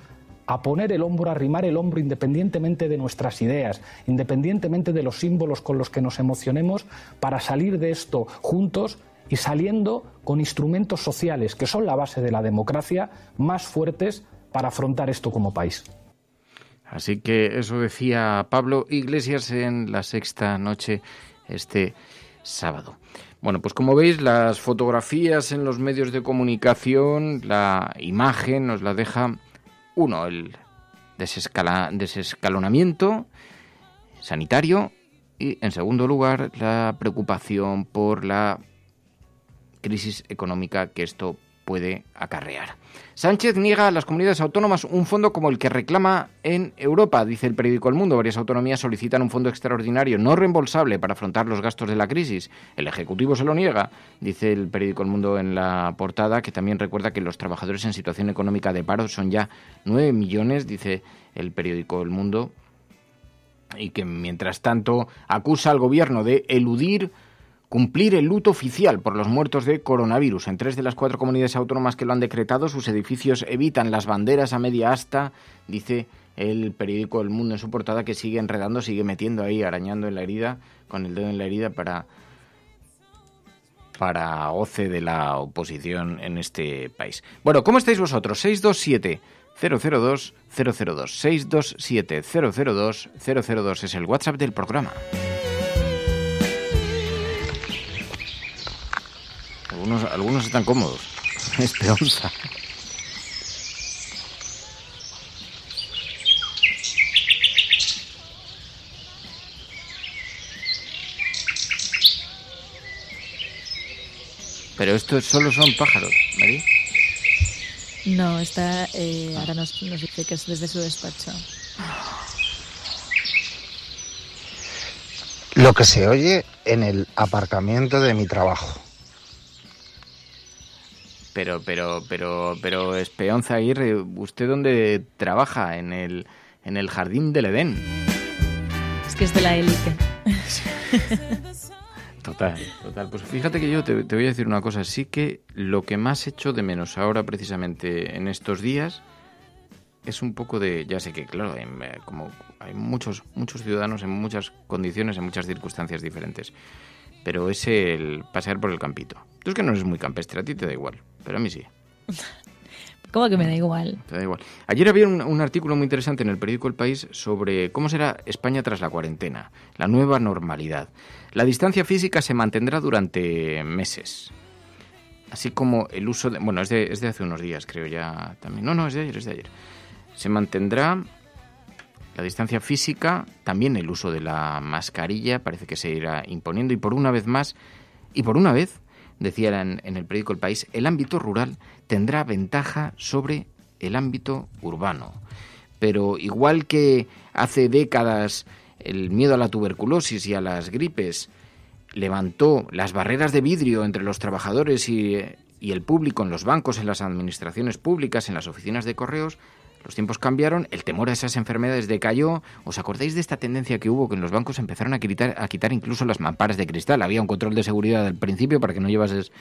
a poner el hombro, a arrimar el hombro independientemente de nuestras ideas, independientemente de los símbolos con los que nos emocionemos, para salir de esto juntos y saliendo con instrumentos sociales, que son la base de la democracia, más fuertes para afrontar esto como país. Así que eso decía Pablo Iglesias en la sexta noche este sábado. Bueno, pues como veis, las fotografías en los medios de comunicación, la imagen nos la deja uno, el desescalonamiento sanitario y, en segundo lugar, la preocupación por la crisis económica que esto puede acarrear. Sánchez niega a las comunidades autónomas un fondo como el que reclama en Europa, dice el periódico El Mundo. Varias autonomías solicitan un fondo extraordinario no reembolsable para afrontar los gastos de la crisis. El Ejecutivo se lo niega, dice el periódico El Mundo en la portada, que también recuerda que los trabajadores en situación económica de paro son ya 9 millones, dice el periódico El Mundo, y que mientras tanto acusa al gobierno de eludir cumplir el luto oficial por los muertos de coronavirus. En tres de las cuatro comunidades autónomas que lo han decretado, sus edificios evitan las banderas a media asta, dice el periódico El Mundo en su portada, que sigue enredando, sigue metiendo ahí, arañando en la herida, con el dedo en la herida para para OCE de la oposición en este país. Bueno, ¿cómo estáis vosotros? 627 002 002 627 002 002 es el WhatsApp del programa. Algunos, están cómodos. Es peonza. Pero estos solo son pájaros, ¿Mary? No, está. Eh, ahora nos, dice que es desde su despacho. Lo que se oye en el aparcamiento de mi trabajo. Pero, pero, pero, pero, Espeonza Aguirre, ¿usted dónde trabaja? En el, en el Jardín del Edén. Es que es de la élite. Total, total. Pues fíjate que yo te, voy a decir una cosa. Sí que lo que más hecho de menos ahora, precisamente en estos días, es un poco de. Ya sé que, claro, em, eh, como hay muchos, muchos ciudadanos en muchas condiciones, en muchas circunstancias diferentes. Pero es el pasear por el campito. Tú es que no eres muy campestre, a ti te da igual pero a mí sí. ¿Cómo que me da igual? Ayer había un, artículo muy interesante en el periódico El País sobre cómo será España tras la cuarentena, la nueva normalidad. La distancia física se mantendrá durante meses. Así como el uso de. Bueno, es de, es de hace unos días, creo ya también. No, no, es de ayer, es de ayer. Se mantendrá la distancia física, también el uso de la mascarilla, parece que se irá imponiendo. Y por una vez más, y por una vez, decía en, en el periódico El País, el ámbito rural tendrá ventaja sobre el ámbito urbano. Pero igual que hace décadas el miedo a la tuberculosis y a las gripes levantó las barreras de vidrio entre los trabajadores y, eh, y el público en los bancos, en las administraciones públicas, en las oficinas de correos, los tiempos cambiaron, el temor a esas enfermedades decayó. ¿Os acordáis de esta tendencia que hubo que en los bancos empezaron a quitar, incluso las mamparas de cristal? Había un control de seguridad al principio para que no llevases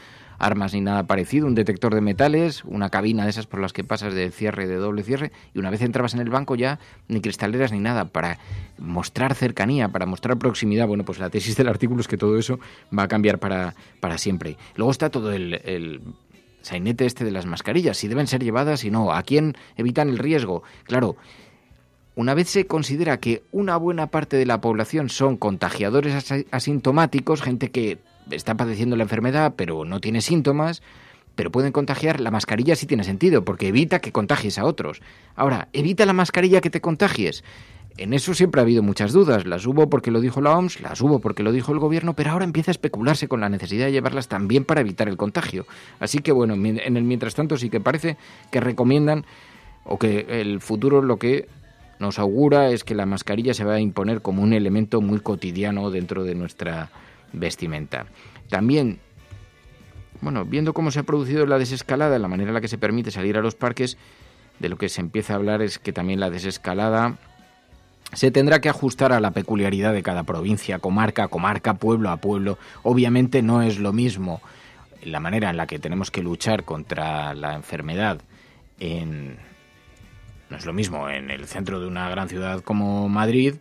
armas ni nada parecido, un detector de metales, una cabina de esas por las que pasas de cierre de doble cierre, y una vez entrabas en el banco ya ni cristaleras ni nada, para mostrar cercanía, para mostrar proximidad. Bueno, pues la tesis del artículo es que todo eso va a cambiar para, para siempre. Luego está todo el sainete este de las mascarillas, si deben ser llevadas y no, a quién evitan el riesgo. Claro, una vez se considera que una buena parte de la población son contagiadores asintomáticos, gente que está padeciendo la enfermedad pero no tiene síntomas, pero pueden contagiar, la mascarilla sí tiene sentido, porque evita que contagies a otros. Ahora, evita la mascarilla que te contagies en eso siempre ha habido muchas dudas. Las hubo porque lo dijo la OMS, las hubo porque lo dijo el gobierno, pero ahora empieza a especularse con la necesidad de llevarlas también para evitar el contagio. Así que bueno, en el mientras tanto sí que parece que recomiendan o que el futuro lo que nos augura es que la mascarilla se va a imponer como un elemento muy cotidiano dentro de nuestra vestimenta. También bueno, viendo cómo se ha producido la desescalada, la manera en la que se permite salir a los parques, de lo que se empieza a hablar es que también la desescalada se tendrá que ajustar a la peculiaridad de cada provincia, comarca comarca, pueblo a pueblo. Obviamente no es lo mismo la manera en la que tenemos que luchar contra la enfermedad en... No es lo mismo en el centro de una gran ciudad como Madrid,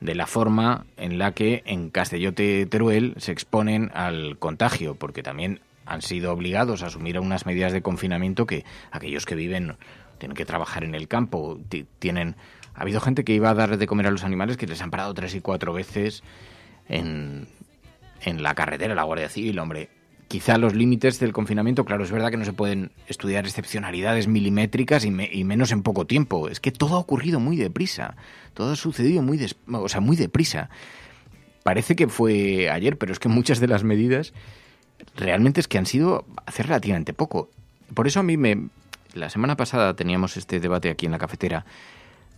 de la forma en la que en Castellote Teruel se exponen al contagio, porque también han sido obligados a asumir unas medidas de confinamiento que aquellos que viven tienen que trabajar en el campo, tienen ha habido gente que iba a dar de comer a los animales que les han parado tres y cuatro veces en, la carretera, la Guardia Civil, hombre. Quizá los límites del confinamiento, claro, es verdad que no se pueden estudiar excepcionalidades milimétricas y, menos en poco tiempo. Es que todo ha ocurrido muy deprisa. Todo ha sucedido muy, sea, muy deprisa. Parece que fue ayer, pero es que muchas de las medidas realmente es que han sido hace relativamente poco. Por eso a mí me... La semana pasada teníamos este debate aquí en la cafetera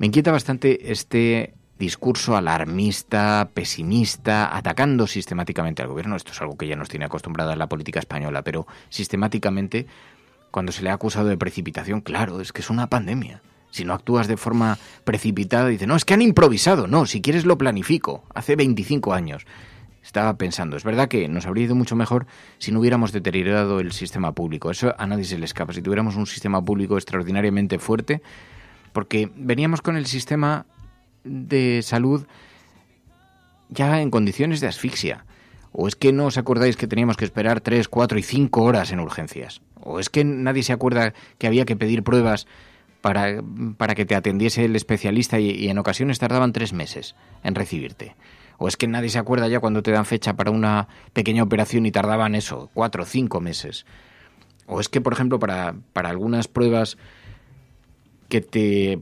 me inquieta bastante este discurso alarmista, pesimista, atacando sistemáticamente al gobierno. Esto es algo que ya nos tiene acostumbrada la política española, pero sistemáticamente, cuando se le ha acusado de precipitación, claro, es que es una pandemia. Si no actúas de forma precipitada, dice, no, es que han improvisado. No, si quieres lo planifico. Hace 25 años estaba pensando. Es verdad que nos habría ido mucho mejor si no hubiéramos deteriorado el sistema público. Eso a nadie se le escapa. Si tuviéramos un sistema público extraordinariamente fuerte, porque veníamos con el sistema de salud ya en condiciones de asfixia. ¿O es que no os acordáis que teníamos que esperar tres, cuatro y cinco horas en urgencias? ¿O es que nadie se acuerda que había que pedir pruebas para, que te atendiese el especialista y, en ocasiones tardaban tres meses en recibirte? ¿O es que nadie se acuerda ya cuando te dan fecha para una pequeña operación y tardaban eso, cuatro o cinco meses? ¿O es que, por ejemplo, para algunas pruebas que te,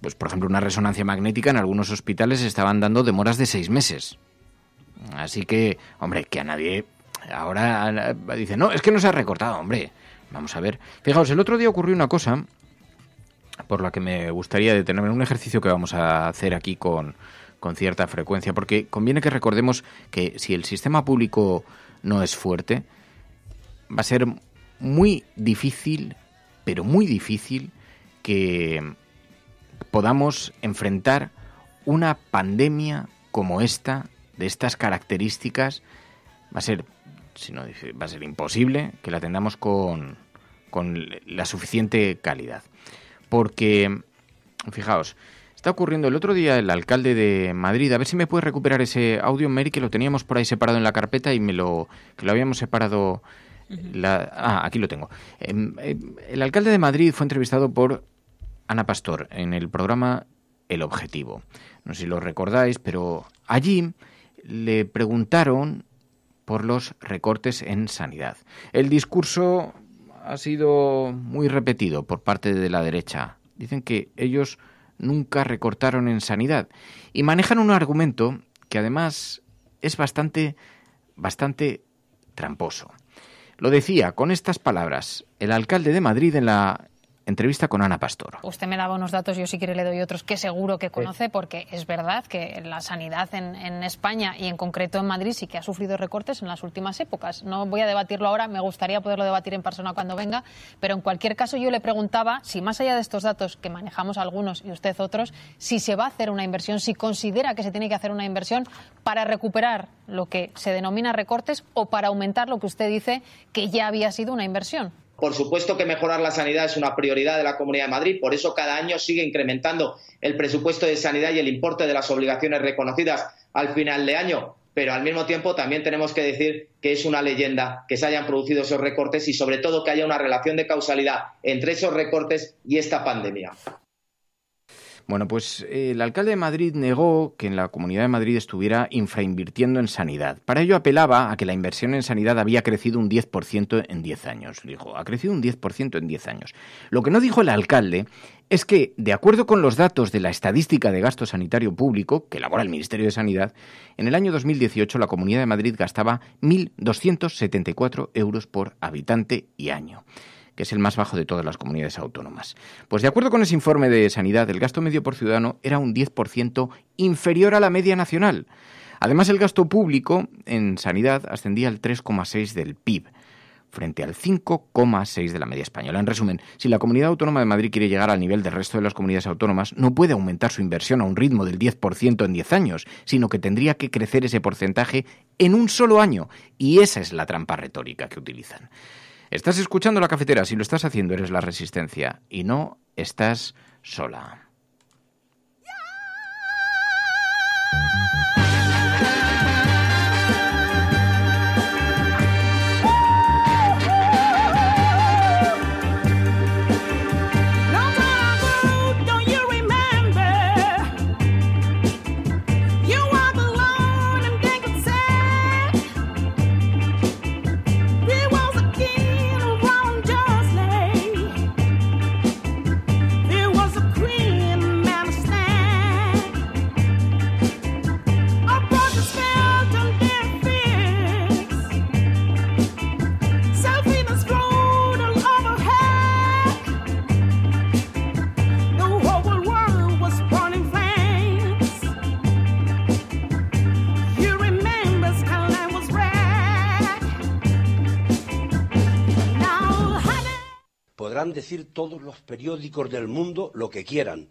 pues por ejemplo, una resonancia magnética en algunos hospitales estaban dando demoras de seis meses. Así que, hombre, que a nadie ahora dice, no, es que no se ha recortado, hombre. Vamos a ver. Fijaos, el otro día ocurrió una cosa por la que me gustaría detenerme en un ejercicio que vamos a hacer aquí con, con cierta frecuencia, porque conviene que recordemos que si el sistema público no es fuerte, va a ser muy difícil, pero muy difícil, que podamos enfrentar una pandemia como esta, de estas características, va a ser, si no, va a ser imposible que la atendamos con, la suficiente calidad. Porque, fijaos, está ocurriendo el otro día el alcalde de Madrid, a ver si me puede recuperar ese audio, Mary, que lo teníamos por ahí separado en la carpeta y me lo, que lo habíamos separado ah, aquí lo tengo. Em, eh, el alcalde de Madrid fue entrevistado por Ana Pastor en el programa El Objetivo. No sé si lo recordáis, pero allí le preguntaron por los recortes en sanidad. El discurso ha sido muy repetido por parte de la derecha. Dicen que ellos nunca recortaron en sanidad y manejan un argumento que además es bastante bastante tramposo. Lo decía con estas palabras el alcalde de Madrid en la Entrevista con Ana Pastor. Usted me daba unos datos, yo si quiere le doy otros que seguro que conoce, porque es verdad que la sanidad en, en España y en concreto en Madrid sí que ha sufrido recortes en las últimas épocas. No voy a debatirlo ahora, me gustaría poderlo debatir en persona cuando venga, pero en cualquier caso yo le preguntaba si más allá de estos datos que manejamos algunos y usted otros, si se va a hacer una inversión, si considera que se tiene que hacer una inversión para recuperar lo que se denomina recortes o para aumentar lo que usted dice que ya había sido una inversión. Por supuesto que mejorar la sanidad es una prioridad de la Comunidad de Madrid, por eso cada año sigue incrementando el presupuesto de sanidad y el importe de las obligaciones reconocidas al final de año. Pero al mismo tiempo también tenemos que decir que es una leyenda que se hayan producido esos recortes y sobre todo que haya una relación de causalidad entre esos recortes y esta pandemia. Bueno, pues eh, el alcalde de Madrid negó que en la Comunidad de Madrid estuviera infrainvirtiendo en sanidad. Para ello apelaba a que la inversión en sanidad había crecido un 10% en 10 años. Dijo, ha crecido un 10% en 10 años. Lo que no dijo el alcalde es que, de acuerdo con los datos de la estadística de gasto sanitario público que elabora el Ministerio de Sanidad, en el año 2018 la Comunidad de Madrid gastaba 1.274 euros por habitante y año que es el más bajo de todas las comunidades autónomas. Pues de acuerdo con ese informe de sanidad, el gasto medio por ciudadano era un 10% inferior a la media nacional. Además, el gasto público en sanidad ascendía al 3,6 del PIB frente al 5,6 de la media española. En resumen, si la Comunidad Autónoma de Madrid quiere llegar al nivel del resto de las comunidades autónomas, no puede aumentar su inversión a un ritmo del 10% en 10 años, sino que tendría que crecer ese porcentaje en un solo año. Y esa es la trampa retórica que utilizan. Estás escuchando la cafetera, si lo estás haciendo eres la resistencia y no estás sola. podrán decir todos los periódicos del mundo lo que quieran.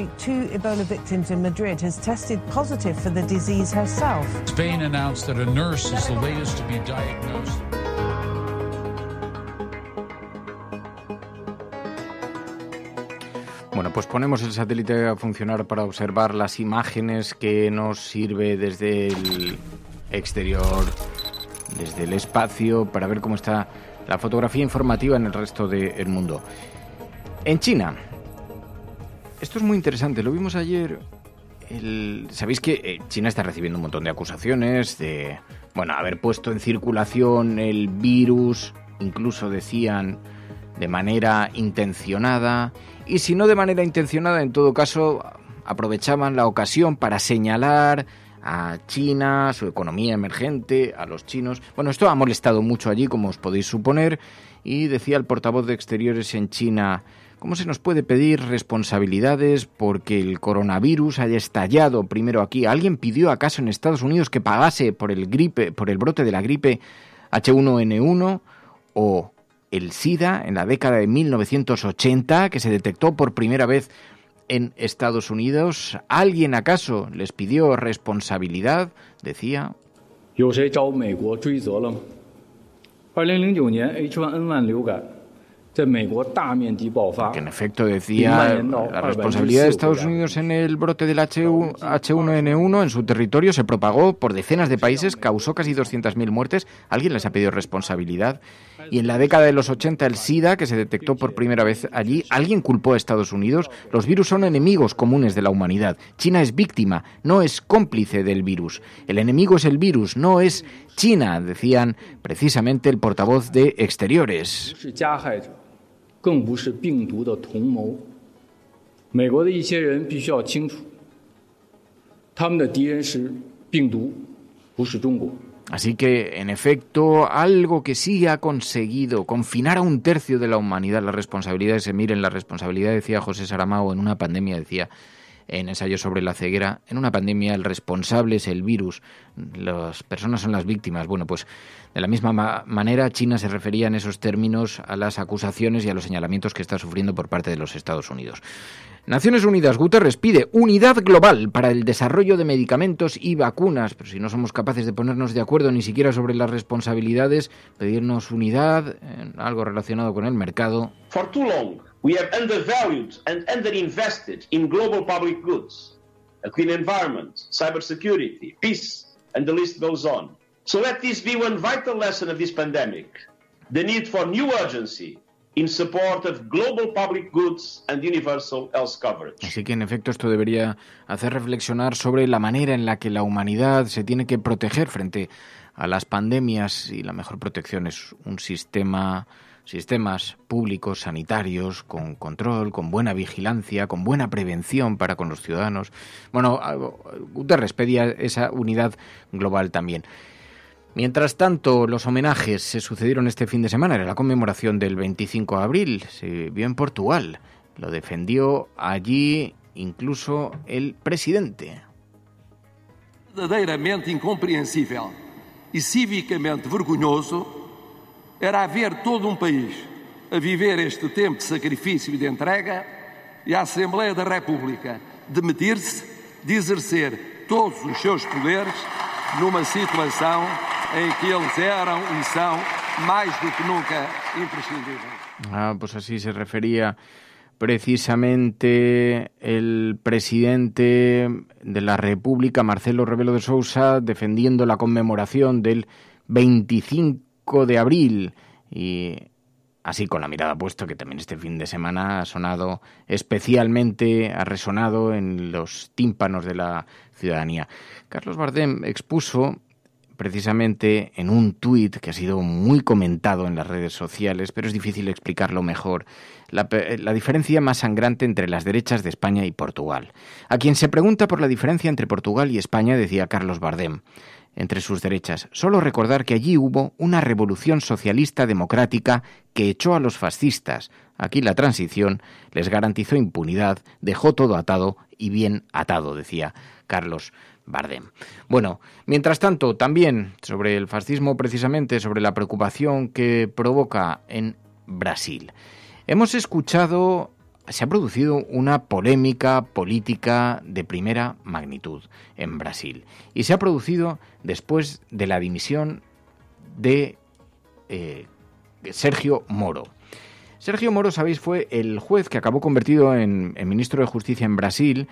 two Ebola victims in Madrid has tested positive for the disease herself. Spain announced that a nurse is the latest to be diagnosed. Bueno, pues ponemos el satélite a funcionar para observar las imágenes que nos sirve desde el exterior, desde el espacio, para ver cómo está la fotografía informativa en el resto del mundo. En China, esto es muy interesante, lo vimos ayer. Sabéis que eh, China está recibiendo un montón de acusaciones de, bueno, haber puesto en circulación el virus, incluso decían, de manera intencionada, y si no de manera intencionada, en todo caso, aprovechaban la ocasión para señalar a China, su economía emergente, a los chinos. Bueno, esto ha molestado mucho allí, como os podéis suponer, y decía el portavoz de Exteriores en China, ¿Cómo se nos puede pedir responsabilidades porque el coronavirus haya estallado primero aquí? ¿Alguien pidió acaso en Estados Unidos que pagase por el gripe, por el brote de la gripe H1N1 o el SIDA en la década de 1980 que se detectó por primera vez en Estados Unidos? ¿Alguien acaso les pidió responsabilidad? Decía en efecto decía la responsabilidad de Estados Unidos en el brote del H1N1 en su territorio se propagó por decenas de países, causó casi 200.000 muertes. ¿Alguien les ha pedido responsabilidad? Y en la década de los 80 el SIDA, que se detectó por primera vez allí, ¿alguien culpó a Estados Unidos? Los virus son enemigos comunes de la humanidad. China es víctima, no es cómplice del virus. El enemigo es el virus, no es China, decían precisamente el portavoz de Exteriores. Así que, en efecto, algo que sí ha conseguido confinar a un tercio de la humanidad, las responsabilidades se miren, la responsabilidad, decía José Saramago, en una pandemia, decía en ensayo sobre la ceguera, en una pandemia el responsable es el virus, las personas son las víctimas. Bueno, pues de la misma manera, China se refería en esos términos a las acusaciones y a los señalamientos que está sufriendo por parte de los Estados Unidos. Naciones Unidas, Guterres pide unidad global para el desarrollo de medicamentos y vacunas, pero si no somos capaces de ponernos de acuerdo ni siquiera sobre las responsabilidades, pedirnos unidad en eh, algo relacionado con el mercado. Así que en efecto esto debería hacer reflexionar sobre la manera en la que la humanidad se tiene que proteger frente a las pandemias y la mejor protección es un sistema sistemas públicos sanitarios con control, con buena vigilancia, con buena prevención para con los ciudadanos. Bueno, Guterres pedía esa unidad global también. Mientras tanto, los homenajes se sucedieron este fin de semana. Era la conmemoración del 25 de abril. Se vio en Portugal. Lo defendió allí incluso el presidente. Verdaderamente incomprensible y cívicamente vergonhoso era ver todo un um país a vivir este tiempo de sacrificio y e de entrega y e a Asamblea da República de se de exercer todos os seus poderes numa situación más em um que nunca Ah, pues así se refería precisamente el presidente de la República, Marcelo Rebelo de Sousa, defendiendo la conmemoración del 25 de abril y así con la mirada puesta que también este fin de semana ha sonado especialmente, ha resonado en los tímpanos de la ciudadanía. Carlos Bardem expuso precisamente en un tuit que ha sido muy comentado en las redes sociales, pero es difícil explicarlo mejor, la, diferencia más sangrante entre las derechas de España y Portugal. A quien se pregunta por la diferencia entre Portugal y España, decía Carlos Bardem, entre sus derechas, solo recordar que allí hubo una revolución socialista democrática que echó a los fascistas. Aquí la transición les garantizó impunidad, dejó todo atado y bien atado, decía Carlos bueno, mientras tanto, también sobre el fascismo, precisamente sobre la preocupación que provoca en Brasil. Hemos escuchado se ha producido una polémica política de primera magnitud en Brasil y se ha producido después de la dimisión de eh, Sergio Moro. Sergio Moro, sabéis, fue el juez que acabó convertido en, ministro de Justicia en Brasil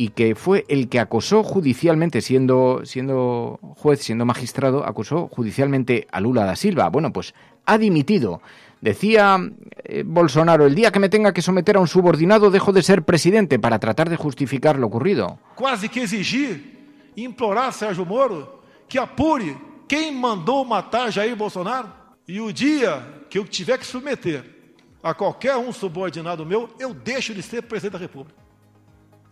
y que fue el que acosó judicialmente, siendo, siendo juez, siendo magistrado, acusó judicialmente a Lula da Silva. Bueno, pues ha dimitido. Decía eh, Bolsonaro, el día que me tenga que someter a un subordinado dejo de ser presidente para tratar de justificar lo ocurrido. Quase que exigir, implorar a Sergio Moro que apure quem mandó matar Jair Bolsonaro. Y e o día que eu tiver que someter a cualquier um subordinado meu, eu dejo de ser presidente da República.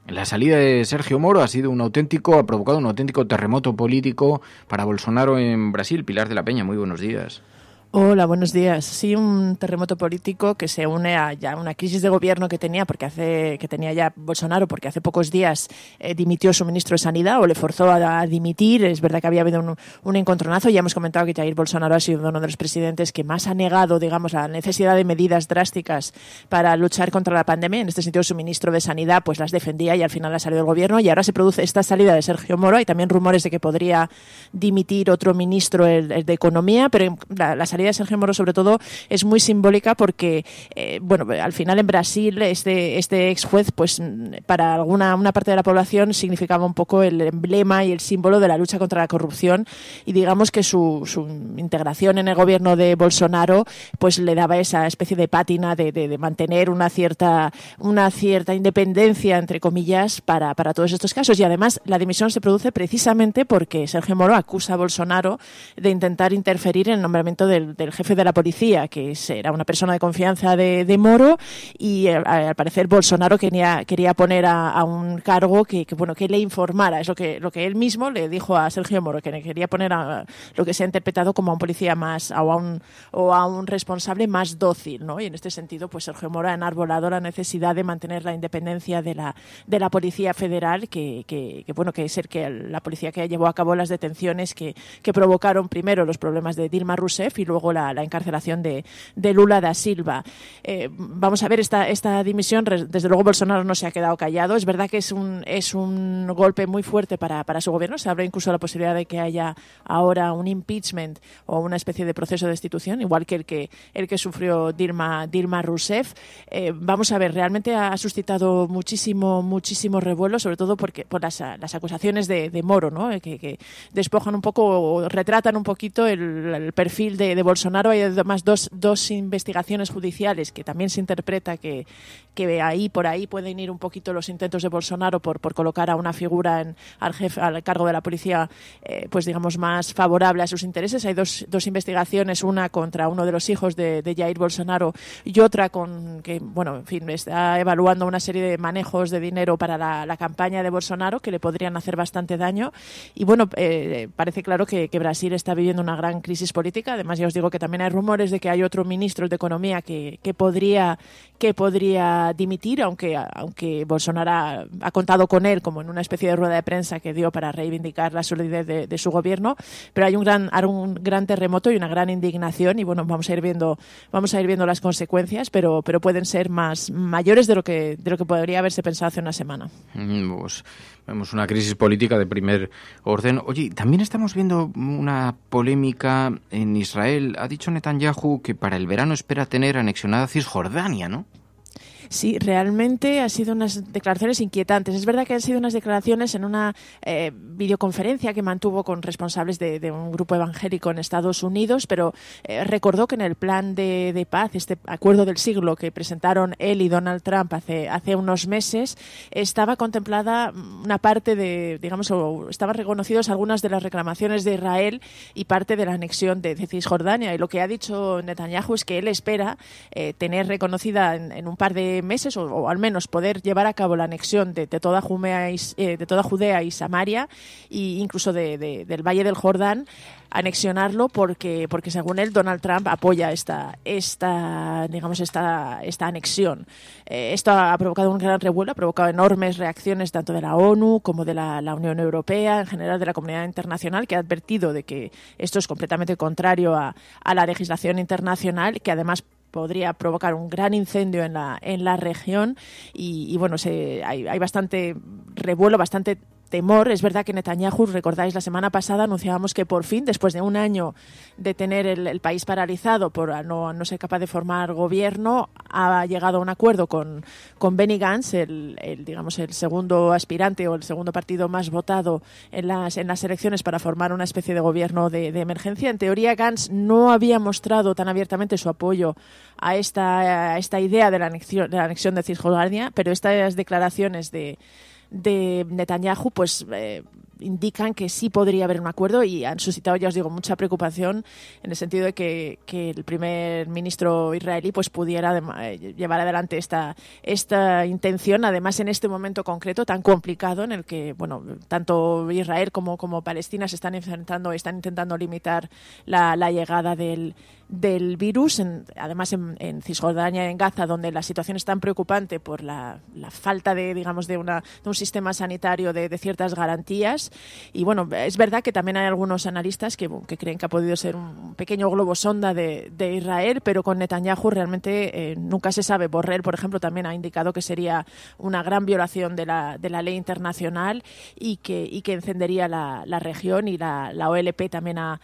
La salida de Sergio Moro ha sido un auténtico, ha provocado un auténtico terremoto político para Bolsonaro en Brasil. Pilar de la Peña, muy buenos días. Hola, buenos días. Sí, un terremoto político que se une a ya una crisis de gobierno que tenía porque hace que tenía ya Bolsonaro porque hace pocos días eh, dimitió su ministro de Sanidad o le forzó a, dimitir. Es verdad que había habido un, encontronazo. Ya hemos comentado que Jair Bolsonaro ha sido uno de los presidentes que más ha negado, digamos, la necesidad de medidas drásticas para luchar contra la pandemia. En este sentido, su ministro de Sanidad pues las defendía y al final ha salido del gobierno y ahora se produce esta salida de Sergio Moro. Hay también rumores de que podría dimitir otro ministro de Economía, pero la salida Sergio Moro, sobre todo, es muy simbólica porque, eh, bueno, al final en Brasil este, este ex juez, pues para alguna una parte de la población significaba un poco el emblema y el símbolo de la lucha contra la corrupción y digamos que su, integración en el gobierno de Bolsonaro pues le daba esa especie de pátina de, mantener una cierta, una cierta independencia, entre comillas, para, para todos estos casos. Y además la dimisión se produce precisamente porque Sergio Moro acusa a Bolsonaro de intentar interferir en el nombramiento del del, jefe de la policía, que era una persona de confianza de, de Moro, y eh, al, parecer Bolsonaro quería, quería poner a, a un cargo que, que, bueno, que le informara. Es lo que, lo que él mismo le dijo a Sergio Moro, que le quería poner a lo que se ha interpretado como a un policía más o a un, o a un responsable más dócil. ¿no? Y en este sentido, pues Sergio Moro ha enarbolado la necesidad de mantener la independencia de la, de la Policía Federal, que, que, bueno, que es el que la policía que llevó a cabo las detenciones que, que provocaron primero los problemas de Dilma Rousseff y luego luego la, encarcelación de, de, Lula da Silva. Eh, vamos a ver esta, esta dimisión. Desde luego Bolsonaro no se ha quedado callado. Es verdad que es un, es un golpe muy fuerte para, para su gobierno. Se abre incluso la posibilidad de que haya ahora un impeachment o una especie de proceso de destitución, igual que el que, el que sufrió Dilma, Dilma Rousseff. Eh, vamos a ver, realmente ha suscitado muchísimo, muchísimo revuelo, sobre todo porque, por las, las acusaciones de, de Moro, ¿no? Eh, que, que despojan un poco o retratan un poquito el, perfil de, de Bolsonaro hay además dos, investigaciones judiciales que también se interpreta que, que ahí por ahí pueden ir un poquito los intentos de Bolsonaro por, por colocar a una figura en, al, jefe, al cargo de la policía, eh, pues digamos, más favorable a sus intereses. Hay dos, investigaciones, una contra uno de los hijos de, Jair Bolsonaro y otra con que, bueno, en fin, está evaluando una serie de manejos de dinero para la, campaña de Bolsonaro que le podrían hacer bastante daño. Y bueno, eh, parece claro que Brasil está viviendo una gran crisis política. Además, ya os digo que también hay rumores de que hay otro ministro de Economía que, que podría, que podría dimitir, aunque, aunque Bolsonaro ha, contado con él como en una especie de rueda de prensa que dio para reivindicar la solidez de, su gobierno. Pero hay un gran, un gran terremoto y una gran indignación y bueno, vamos a ir viendo, vamos a ir viendo las consecuencias, pero, pero pueden ser más mayores de lo que, de lo que podría haberse pensado hace una semana. Mm, pues, vemos una crisis política de primer orden. Oye, también estamos viendo una polémica en Israel ha dicho Netanyahu que para el verano espera tener anexionada Cisjordania, ¿no? Sí, realmente han sido unas declaraciones inquietantes. Es verdad que han sido unas declaraciones en una eh, videoconferencia que mantuvo con responsables de, un grupo evangélico en Estados Unidos, pero eh, recordó que en el plan de, paz, este acuerdo del siglo que presentaron él y Donald Trump hace, hace unos meses, estaba contemplada una parte de, digamos, estaban reconocidos algunas de las reclamaciones de Israel y parte de la anexión de, Cisjordania. Y lo que ha dicho Netanyahu es que él espera eh, tener reconocida en un par de meses, o, al menos poder llevar a cabo la anexión de, toda, eh, de toda Judea y Samaria, e incluso del Valle del Jordán, anexionarlo porque, porque según él Donald Trump apoya esta, esta, digamos, esta, esta anexión. Eh, esto ha provocado un gran revuelo, ha provocado enormes reacciones tanto de la ONU como de la, Unión Europea, en general de la comunidad internacional, que ha advertido de que esto es completamente contrario a, a la legislación internacional, que además podría provocar un gran incendio en la, en la región y, bueno, se, hay bastante revuelo, bastante temor. Es verdad que Netanyahu, recordáis, la semana pasada anunciábamos que por fin, después de un año de tener el, país paralizado por no, ser capaz de formar gobierno, ha llegado a un acuerdo con, con Benny Gantz, el, digamos, el segundo aspirante o el segundo partido más votado en las, en las elecciones para formar una especie de gobierno de, emergencia. En teoría, Gantz no había mostrado tan abiertamente su apoyo a esta, a esta idea de la, de la anexión de Cisjordania, pero estas declaraciones de de Netanyahu, pues eh, indican que sí podría haber un acuerdo y han suscitado, ya os digo, mucha preocupación en el sentido de que, el primer ministro israelí pues pudiera eh, llevar adelante esta, esta intención, además en este momento concreto tan complicado en el que bueno tanto Israel como, como Palestina se están enfrentando, están intentando limitar la, llegada del, virus, además en, en, Cisjordania, en Gaza, donde la situación es tan preocupante por la, la falta de, digamos, de, una, de un sistema sanitario de ciertas garantías y bueno, es verdad que también hay algunos analistas que, creen que ha podido ser un pequeño globo sonda de, de Israel, pero con Netanyahu realmente eh, nunca se sabe. Borrell, por ejemplo, también ha indicado que sería una gran violación de la, de la ley internacional y que, y que encendería la, región y la, OLP también ha,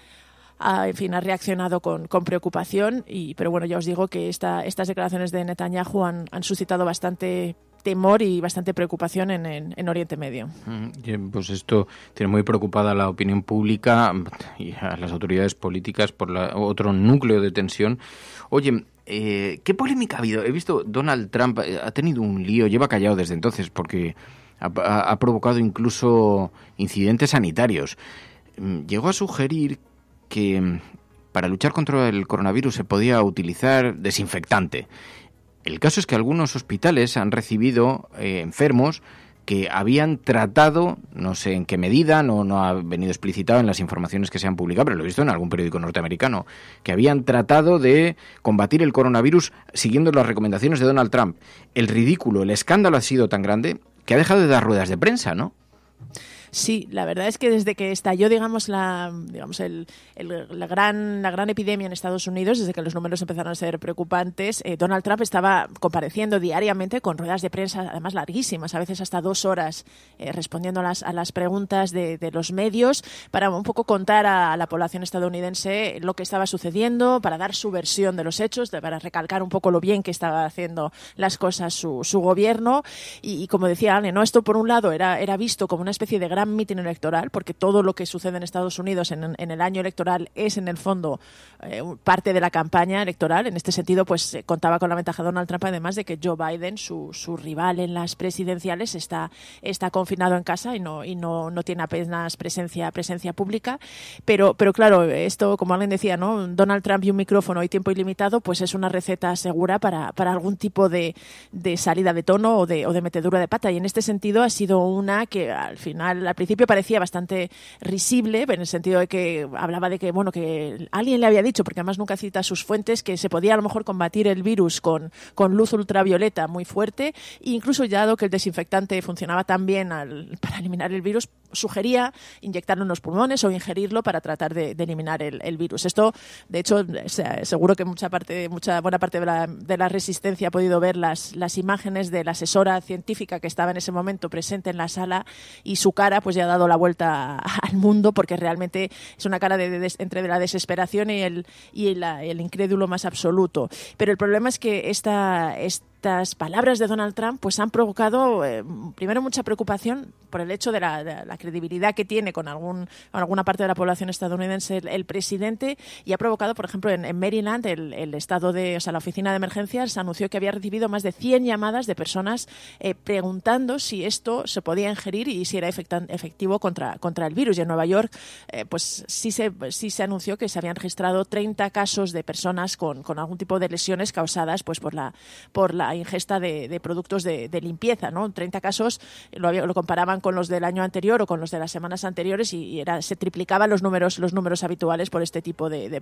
en fin, ha reaccionado con, preocupación. Y, pero bueno, ya os digo que estas declaraciones de Netanyahu han, han suscitado bastante temor y bastante preocupación en, Oriente Medio. Mm, pues esto tiene muy preocupada a la opinión pública y a las autoridades políticas por otro núcleo de tensión. Oye, eh, ¿qué polémica ha habido? He visto Donald Trump eh, ha tenido un lío, lleva callado desde entonces porque ha provocado incluso incidentes sanitarios. Mm, llegó a sugerir que mm, para luchar contra el coronavirus se podía utilizar desinfectante. El caso es que algunos hospitales han recibido eh, enfermos que habían tratado, no sé en qué medida, no ha venido explicitado en las informaciones que se han publicado, pero lo he visto en algún periódico norteamericano, que habían tratado de combatir el coronavirus siguiendo las recomendaciones de Donald Trump. El ridículo, el escándalo ha sido tan grande que ha dejado de dar ruedas de prensa, ¿no? Sí, la verdad es que desde que estalló, digamos, la, digamos el, la, gran, la gran epidemia en Estados Unidos, desde que los números empezaron a ser preocupantes, eh, Donald Trump estaba compareciendo diariamente con ruedas de prensa, además larguísimas, a veces hasta dos horas, eh, respondiendo a las, a las preguntas de, los medios, para un poco contar a, la población estadounidense lo que estaba sucediendo, para dar su versión de los hechos, para recalcar un poco lo bien que estaba haciendo las cosas su, gobierno. Y, como decía ¿no? esto por un lado era, era visto como una especie de gran mitin electoral, porque todo lo que sucede en Estados Unidos en, el año electoral es, en el fondo, eh, parte de la campaña electoral. En este sentido, pues eh, contaba con la ventaja de Donald Trump, además de que Joe Biden, su, su rival en las presidenciales, está, está confinado en casa y no, y no, no tiene apenas presencia, presencia pública. Pero, pero claro, esto, como alguien decía, ¿no? Donald Trump y un micrófono y tiempo ilimitado, pues es una receta segura para, algún tipo de, de salida de tono o de, o de metedura de pata. Y en este sentido ha sido una que al final al principio parecía bastante risible, en el sentido de que hablaba de que, bueno, que alguien le había dicho, porque además nunca cita sus fuentes, que se podía a lo mejor combatir el virus con, con luz ultravioleta muy fuerte, e incluso ya dado que el desinfectante funcionaba tan bien para eliminar el virus, sugería inyectarlo en los pulmones o ingerirlo para tratar de, eliminar el, virus. Esto, de hecho, seguro que mucha parte, mucha buena parte de la, resistencia ha podido ver las, las imágenes de la asesora científica que estaba en ese momento presente en la sala y su cara pues ya ha dado la vuelta al mundo porque realmente es una cara de, de, entre la desesperación y el, y el incrédulo más absoluto. Pero el problema es que esta, esta estas palabras de Donald Trump pues han provocado eh, primero mucha preocupación por el hecho de la, credibilidad que tiene con algún, alguna parte de la población estadounidense el, presidente y ha provocado, por ejemplo, en, Maryland el, estado de, o sea, la oficina de emergencias anunció que había recibido más de 100 llamadas de personas eh, preguntando si esto se podía ingerir y si era efectivo contra, contra el virus. Y en Nueva York, eh, pues sí se, sí se anunció que se habían registrado 30 casos de personas con, con algún tipo de lesiones causadas pues por la por la ingesta de, productos de, limpieza. ¿no? 30 casos lo, lo, comparaban con los del año anterior o con los de las semanas anteriores y, era, se triplicaban los números, los números habituales por este tipo de,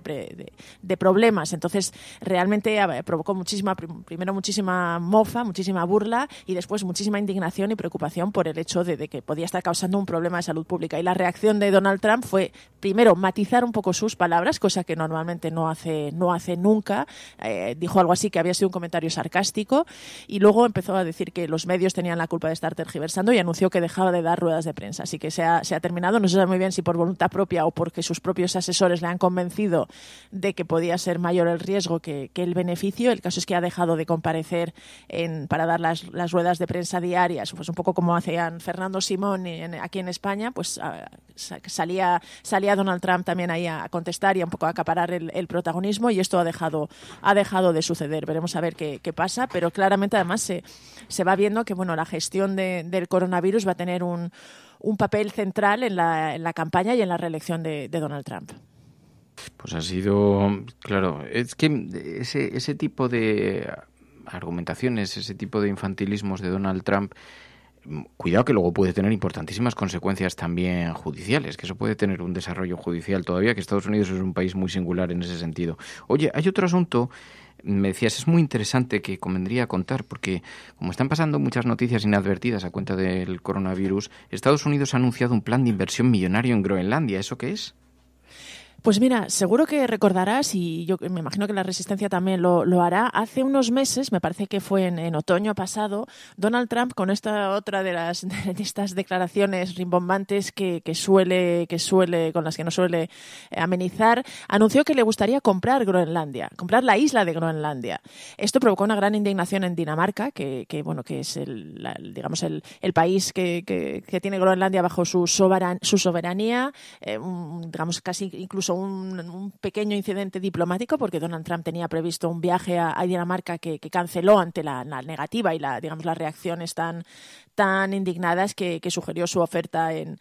problemas. Entonces, realmente provocó muchísima, primero muchísima mofa, muchísima burla y después muchísima indignación y preocupación por el hecho de, que podía estar causando un problema de salud pública. Y la reacción de Donald Trump fue, primero, matizar un poco sus palabras, cosa que normalmente no hace, no hace nunca. Eh, dijo algo así que había sido un comentario sarcástico y luego empezó a decir que los medios tenían la culpa de estar tergiversando y anunció que dejaba de dar ruedas de prensa. Así que se ha, se ha terminado. No se sabe muy bien si por voluntad propia o porque sus propios asesores le han convencido de que podía ser mayor el riesgo que, el beneficio. El caso es que ha dejado de comparecer en, para dar las, ruedas de prensa diarias, pues un poco como hacían Fernando Simón aquí en España, pues ah, salía, salía Donald Trump también ahí a contestar y un poco a acaparar el, protagonismo y esto ha dejado, ha dejado de suceder. Veremos a ver qué, qué pasa, pero pues claramente además se, se va viendo que bueno, la gestión del coronavirus va a tener un, un papel central en la, en la, campaña y en la reelección de, Donald Trump. Pues ha sido, claro, es que ese, ese tipo de argumentaciones, ese tipo de infantilismos de Donald Trump, cuidado que luego puede tener importantísimas consecuencias también judiciales, que eso puede tener un desarrollo judicial todavía, que Estados Unidos es un país muy singular en ese sentido. Oye, hay otro asunto me decías, es muy interesante que convendría contar, porque como están pasando muchas noticias inadvertidas a cuenta del coronavirus, Estados Unidos ha anunciado un plan de inversión millonario en Groenlandia. ¿Eso qué es? Pues mira, seguro que recordarás, y yo me imagino que la Resistencia también lo, hará, hace unos meses, me parece que fue en, otoño pasado, Donald Trump, con esta otra de, las, estas declaraciones rimbombantes que, suele, que suele, con las que no suele eh, amenizar, anunció que le gustaría comprar Groenlandia, comprar la isla de Groenlandia. Esto provocó una gran indignación en Dinamarca, que, bueno, que es el, digamos el, país que, tiene Groenlandia bajo su, soberanía, eh, digamos casi incluso un, pequeño incidente diplomático, porque Donald Trump tenía previsto un viaje a, Dinamarca que, canceló ante la, negativa y la, digamos, las reacciones tan, tan indignadas que, sugirió su oferta en,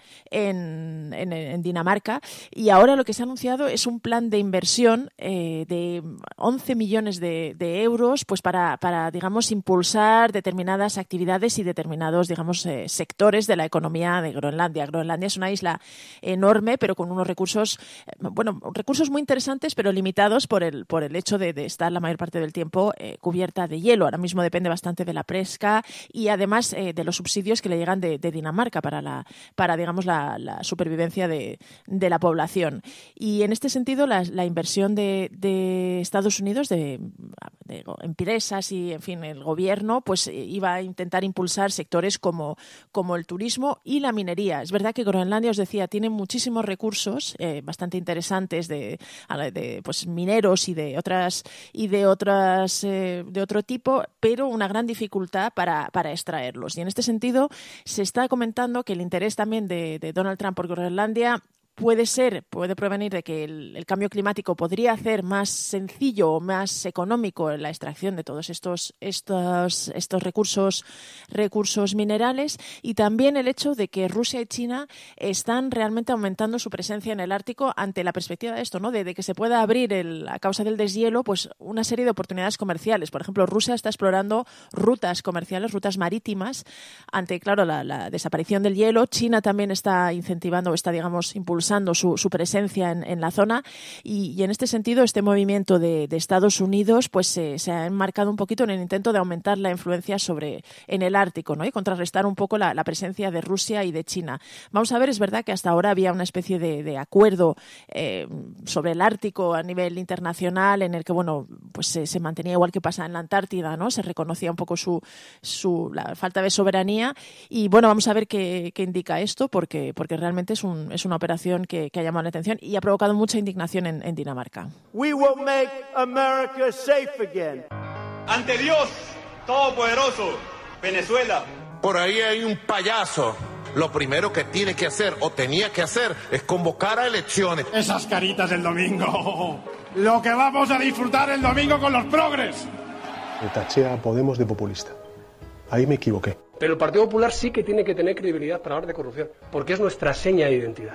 Dinamarca. Y ahora lo que se ha anunciado es un plan de inversión eh, de 11 millones de, euros pues para, para, digamos, impulsar determinadas actividades y determinados, digamos, eh, sectores de la economía de Groenlandia. Groenlandia es una isla enorme, pero con unos recursos, eh, bueno, recursos muy interesantes, pero limitados por el, por el hecho de, estar la mayor parte del tiempo cubierta de hielo. Ahora mismo depende bastante de la presca y además de los subsidios que le llegan de, Dinamarca para, la, para digamos, la, supervivencia de, la población. Y en este sentido, la, inversión de, Estados Unidos, de, empresas y, en fin, el gobierno, pues eh, iba a intentar impulsar sectores como, como el turismo y la minería. Es verdad que Groenlandia, os decía, tiene muchísimos recursos eh, bastante interesantes de, pues, mineros y de otras y de otras eh, de otro tipo, pero una gran dificultad para, para extraerlos. Y en este sentido, se está comentando que el interés también de, de Donald Trump por Groenlandia puede ser, puede provenir de que el, cambio climático podría hacer más sencillo o más económico la extracción de todos estos, estos, estos recursos, recursos minerales y también el hecho de que Rusia y China están realmente aumentando su presencia en el Ártico ante la perspectiva de esto, ¿no? de, que se pueda abrir el, a causa del deshielo pues una serie de oportunidades comerciales. Por ejemplo, Rusia está explorando rutas comerciales, rutas marítimas ante, claro, la, la desaparición del hielo. China también está incentivando, está, digamos, impulsando su, presencia en, la zona. Y, en este sentido, este movimiento de, Estados Unidos pues se, ha enmarcado un poquito en el intento de aumentar la influencia sobre en el Ártico ¿no? y contrarrestar un poco la, presencia de Rusia y de China. Vamos a ver, es verdad que hasta ahora había una especie de, acuerdo eh, sobre el Ártico a nivel internacional en el que bueno pues se, mantenía igual que pasa en la Antártida, ¿no? Se reconocía un poco su, la falta de soberanía y bueno, vamos a ver qué, indica esto porque, porque realmente es una operación que, ha llamado la atención y ha provocado mucha indignación en, en Dinamarca. We will make Ante Dios Todopoderoso, Venezuela. Por ahí hay un payaso. Lo primero que tiene que hacer o tenía que hacer es convocar a elecciones. Esas caritas del domingo. Lo que vamos a disfrutar el domingo con los progres. Me tachea a Podemos de populista. Ahí me equivoqué. Pero el Partido Popular sí que tiene que tener credibilidad para hablar de corrupción, porque es nuestra seña de identidad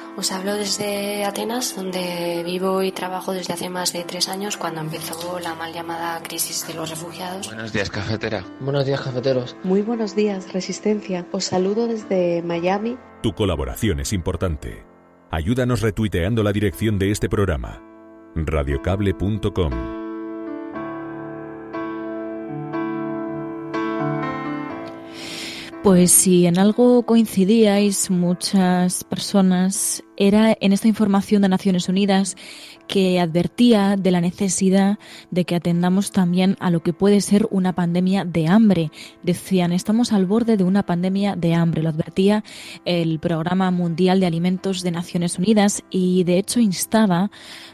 Os hablo desde Atenas, donde vivo y trabajo desde hace más de tres años, cuando empezó la mal llamada crisis de los refugiados. Buenos días, cafetera. Buenos días, cafeteros. Muy buenos días, Resistencia. Os saludo desde Miami. Tu colaboración es importante. Ayúdanos retuiteando la dirección de este programa. radiocable.com Pues si en algo coincidíais muchas personas, era en esta información de Naciones Unidas que advertía de la necesidad de que atendamos también a lo que puede ser una pandemia de hambre. Decían, estamos al borde de una pandemia de hambre, lo advertía el Programa Mundial de Alimentos de Naciones Unidas y de hecho instaba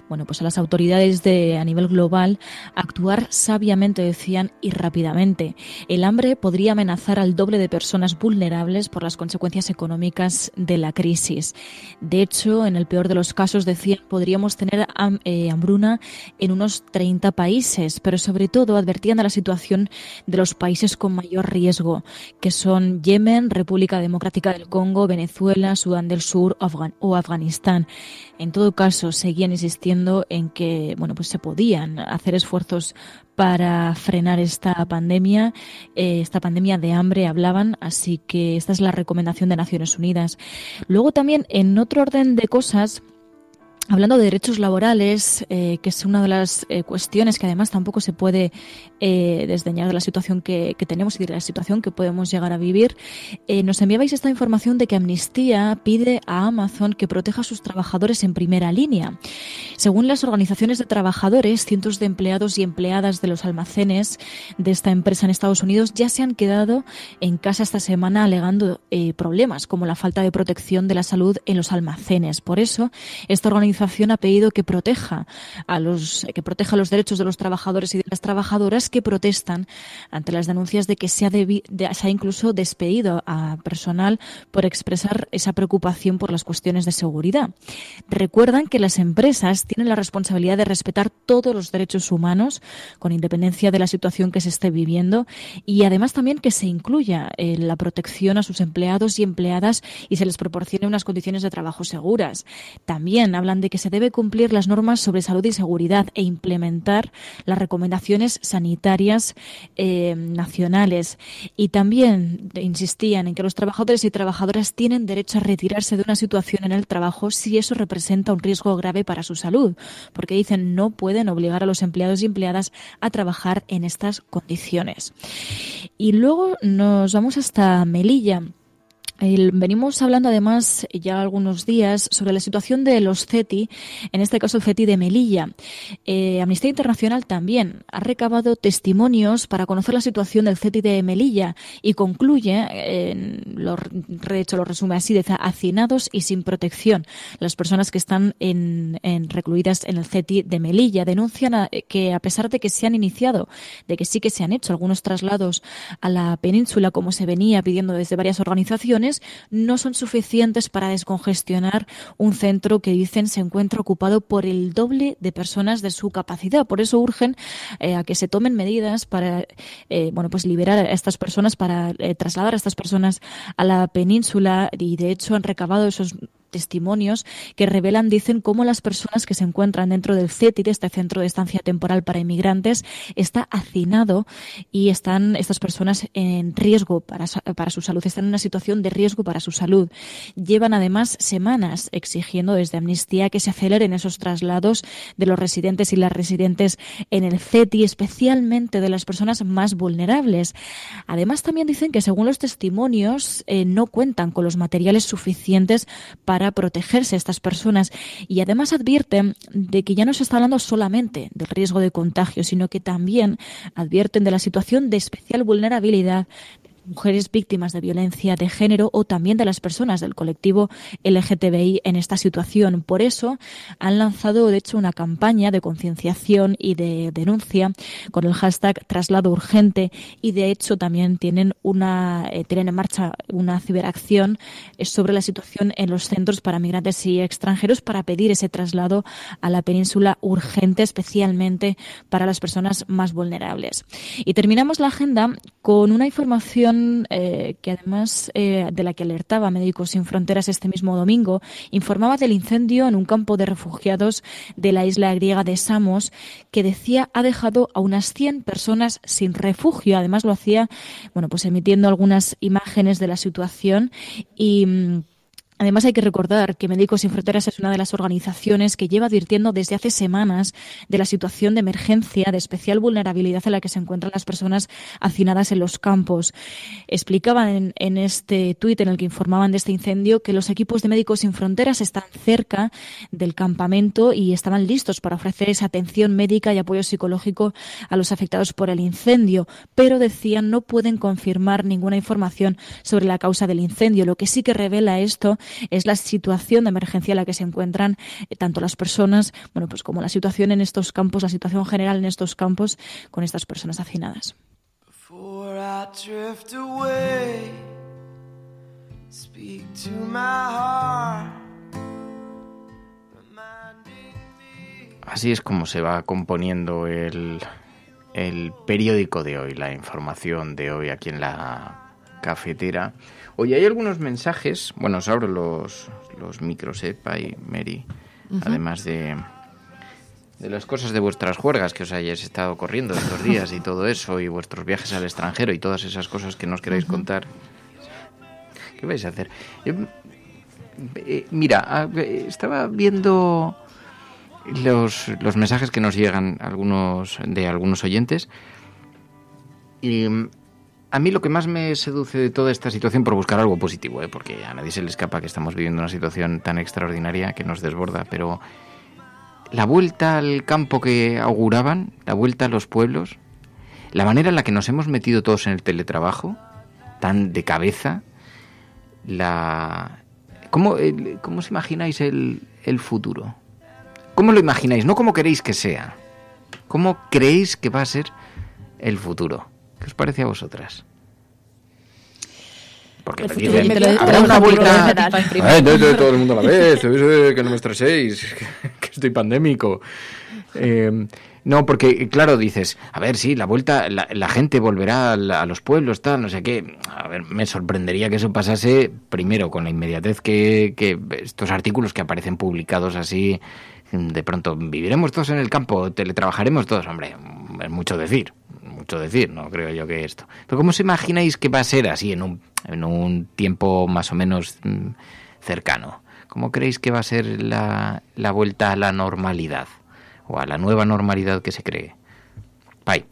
bueno, pues a las autoridades de, a nivel global actuar sabiamente, decían, y rápidamente. El hambre podría amenazar al doble de personas vulnerables por las consecuencias económicas de la crisis. De hecho, en el peor de los casos, decían, podríamos tener eh, hambruna en unos 30 países, pero sobre todo advertían a la situación de los países con mayor riesgo, que son Yemen, República Democrática del Congo, Venezuela, Sudán del Sur o Afganistán. En todo caso, seguían insistiendo en que bueno, pues se podían hacer esfuerzos para frenar esta pandemia, eh, esta pandemia de hambre hablaban, así que esta es la recomendación de Naciones Unidas. Luego también, en otro orden de cosas, Hablando de derechos laborales, eh, que es una de las eh, cuestiones que además tampoco se puede eh, desdeñar la situación que, tenemos y de la situación que podemos llegar a vivir. Eh, nos enviabais esta información de que Amnistía pide a Amazon que proteja a sus trabajadores en primera línea. Según las organizaciones de trabajadores, cientos de empleados y empleadas de los almacenes de esta empresa en Estados Unidos ya se han quedado en casa esta semana alegando eh, problemas como la falta de protección de la salud en los almacenes. Por eso, esta organización ha pedido que proteja a los que proteja los derechos de los trabajadores y de las trabajadoras que protestan ante las denuncias de que se ha, de, incluso despedido a personal por expresar esa preocupación por las cuestiones de seguridad. Recuerdan que las empresas tienen la responsabilidad de respetar todos los derechos humanos, con independencia de la situación que se esté viviendo, y además también que se incluya eh, la protección a sus empleados y empleadas y se les proporcione unas condiciones de trabajo seguras. También hablan de que se debe cumplir las normas sobre salud y seguridad e implementar las recomendaciones sanitarias eh, nacionales. Y también insistían en que los trabajadores y trabajadoras tienen derecho a retirarse de una situación en el trabajo si eso representa un riesgo grave para su salud, porque dicen no pueden obligar a los empleados y empleadas a trabajar en estas condiciones. Y luego nos vamos hasta Melilla Venimos hablando además ya algunos días sobre la situación de los CETI, en este caso el CETI de Melilla. Eh, Amnistía Internacional también ha recabado testimonios para conocer la situación del CETI de Melilla y concluye, en los de hecho lo resume así, de hacinados y sin protección. Las personas que están en, recluidas en el CETI de Melilla denuncian que a pesar de que se han iniciado, de que sí que se han hecho algunos traslados a la península como se venía pidiendo desde varias organizaciones, no son suficientes para descongestionar un centro que dicen se encuentra ocupado por el doble de personas de su capacidad. Por eso urgen eh, a que se tomen medidas para eh, bueno, pues liberar a estas personas, para eh, trasladar a estas personas a la península y de hecho han recabado esos testimonios que revelan, dicen, cómo las personas que se encuentran dentro del CETI, de este Centro de Estancia Temporal para Inmigrantes, está hacinado y están estas personas en riesgo para, su salud, están en una situación de riesgo para su salud. Llevan además semanas exigiendo desde Amnistía que se aceleren esos traslados de los residentes y las residentes en el CETI, especialmente de las personas más vulnerables. Además, también dicen que según los testimonios eh, no cuentan con los materiales suficientes para protegerse a estas personas y además advierten de que ya no se está hablando solamente del riesgo de contagio, sino que también advierten de la situación de especial vulnerabilidad mujeres víctimas de violencia de género o también de las personas del colectivo LGTBI en esta situación. Por eso han lanzado, de hecho, una campaña de concienciación y de denuncia con el hashtag traslado urgente y, de hecho, también tienen, una, eh, tienen en marcha una ciberacción eh, sobre la situación en los centros para migrantes y extranjeros para pedir ese traslado a la península urgente, especialmente para las personas más vulnerables. Y terminamos la agenda con una información eh, que además eh, de la que alertaba Médicos Sin Fronteras este mismo domingo, informaba del incendio en un campo de refugiados de la isla griega de Samos, que decía ha dejado a unas 100 personas sin refugio. Además lo hacía, bueno, pues emitiendo algunas imágenes de la situación y mm, Además, hay que recordar que Médicos Sin Fronteras es una de las organizaciones que lleva advirtiendo desde hace semanas de la situación de emergencia, de especial vulnerabilidad en la que se encuentran las personas hacinadas en los campos. Explicaban en, este tuit en el que informaban de este incendio que los equipos de Médicos Sin Fronteras están cerca del campamento y estaban listos para ofrecer esa atención médica y apoyo psicológico a los afectados por el incendio, pero decían no pueden confirmar ninguna información sobre la causa del incendio. Lo que sí que revela esto es la situación de emergencia en la que se encuentran eh, tanto las personas, bueno, pues como la situación en estos campos, la situación general en estos campos con estas personas hacinadas. Así es como se va componiendo el, el periódico de hoy, la información de hoy aquí en la cafetera. Oye, hay algunos mensajes. Bueno, os abro los, los micros, ¿eh? y Mary. Además de, de las cosas de vuestras juergas que os hayáis estado corriendo estos días y todo eso, y vuestros viajes al extranjero y todas esas cosas que nos queréis contar. ¿Qué vais a hacer? Eh, eh, mira, ah, eh, estaba viendo los, los mensajes que nos llegan algunos de algunos oyentes. Y a mí lo que más me seduce de toda esta situación, por buscar algo positivo, ¿eh? porque a nadie se le escapa que estamos viviendo una situación tan extraordinaria que nos desborda, pero la vuelta al campo que auguraban, la vuelta a los pueblos, la manera en la que nos hemos metido todos en el teletrabajo, tan de cabeza, la... ¿Cómo, os imagináis el, el futuro? ¿Cómo lo imagináis? No como queréis que sea. ¿Cómo creéis que va a ser el futuro? ¿Qué os parece a vosotras? Porque el una vuelta... todo el mundo a la vez, que no me estreséis, que estoy pandémico. Eh, no, porque claro, dices, a ver, sí, la vuelta, la, gente volverá a, los pueblos, tal, no sé qué. A ver, me sorprendería que eso pasase primero con la inmediatez que estos artículos que aparecen publicados así, de pronto, viviremos todos en el campo, teletrabajaremos todos, hombre, es mucho decir decir, no creo yo que esto. Pero ¿cómo os imagináis que va a ser así en un, en un tiempo más o menos mm, cercano? ¿Cómo creéis que va a ser la, vuelta a la normalidad o a la nueva normalidad que se cree? Pai.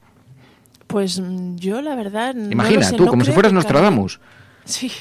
Pues mm, yo la verdad... Imagina, tú, como si fueras Nostradamus. Sí,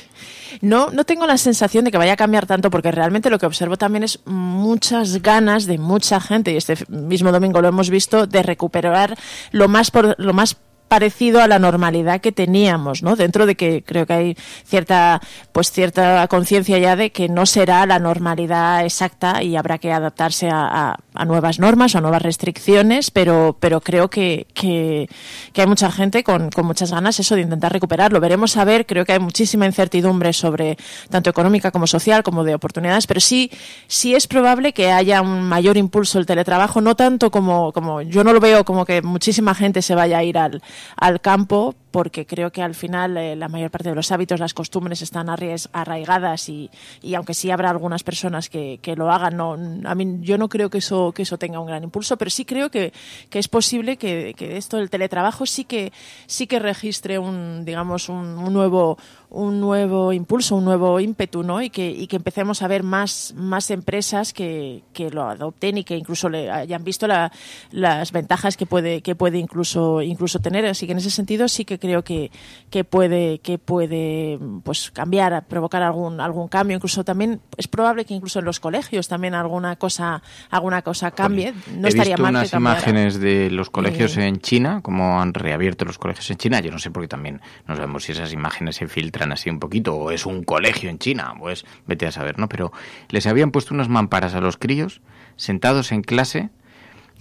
no, no tengo la sensación de que vaya a cambiar tanto, porque realmente lo que observo también es muchas ganas de mucha gente, y este mismo domingo lo hemos visto, de recuperar lo más, por, lo más parecido a la normalidad que teníamos, ¿no? Dentro de que creo que hay cierta, pues cierta conciencia ya de que no será la normalidad exacta y habrá que adaptarse a, a, nuevas normas o a nuevas restricciones, pero, pero creo que, que, que hay mucha gente con, con, muchas ganas eso de intentar recuperarlo. Veremos a ver, creo que hay muchísima incertidumbre sobre tanto económica como social, como de oportunidades, pero sí, sí es probable que haya un mayor impulso el teletrabajo, no tanto como, como yo no lo veo como que muchísima gente se vaya a ir al al campo porque creo que al final eh, la mayor parte de los hábitos, las costumbres están arraigadas y, aunque sí habrá algunas personas que, lo hagan, a mí, yo no creo que eso, que eso tenga un gran impulso, pero sí creo que, es posible que, esto del teletrabajo sí que, sí que registre un, digamos, un, nuevo un nuevo impulso, un nuevo ímpetu, ¿no? Y que, que empecemos a ver más, más empresas que, lo adopten y que incluso le hayan visto las ventajas que puede, que puede incluso, incluso tener. Así que en ese sentido sí que creo que, que puede, que puede pues, cambiar, provocar algún, algún cambio. Incluso también es probable que incluso en los colegios también alguna cosa, alguna cosa cambie. No estaría visto mal unas imágenes de los eh. colegios en China, cómo han reabierto los colegios en China. Yo no sé porque también no sabemos si esas imágenes se filtran así un poquito o es un colegio en China, pues vete a saber, ¿no? Pero les habían puesto unas mamparas a los críos sentados en clase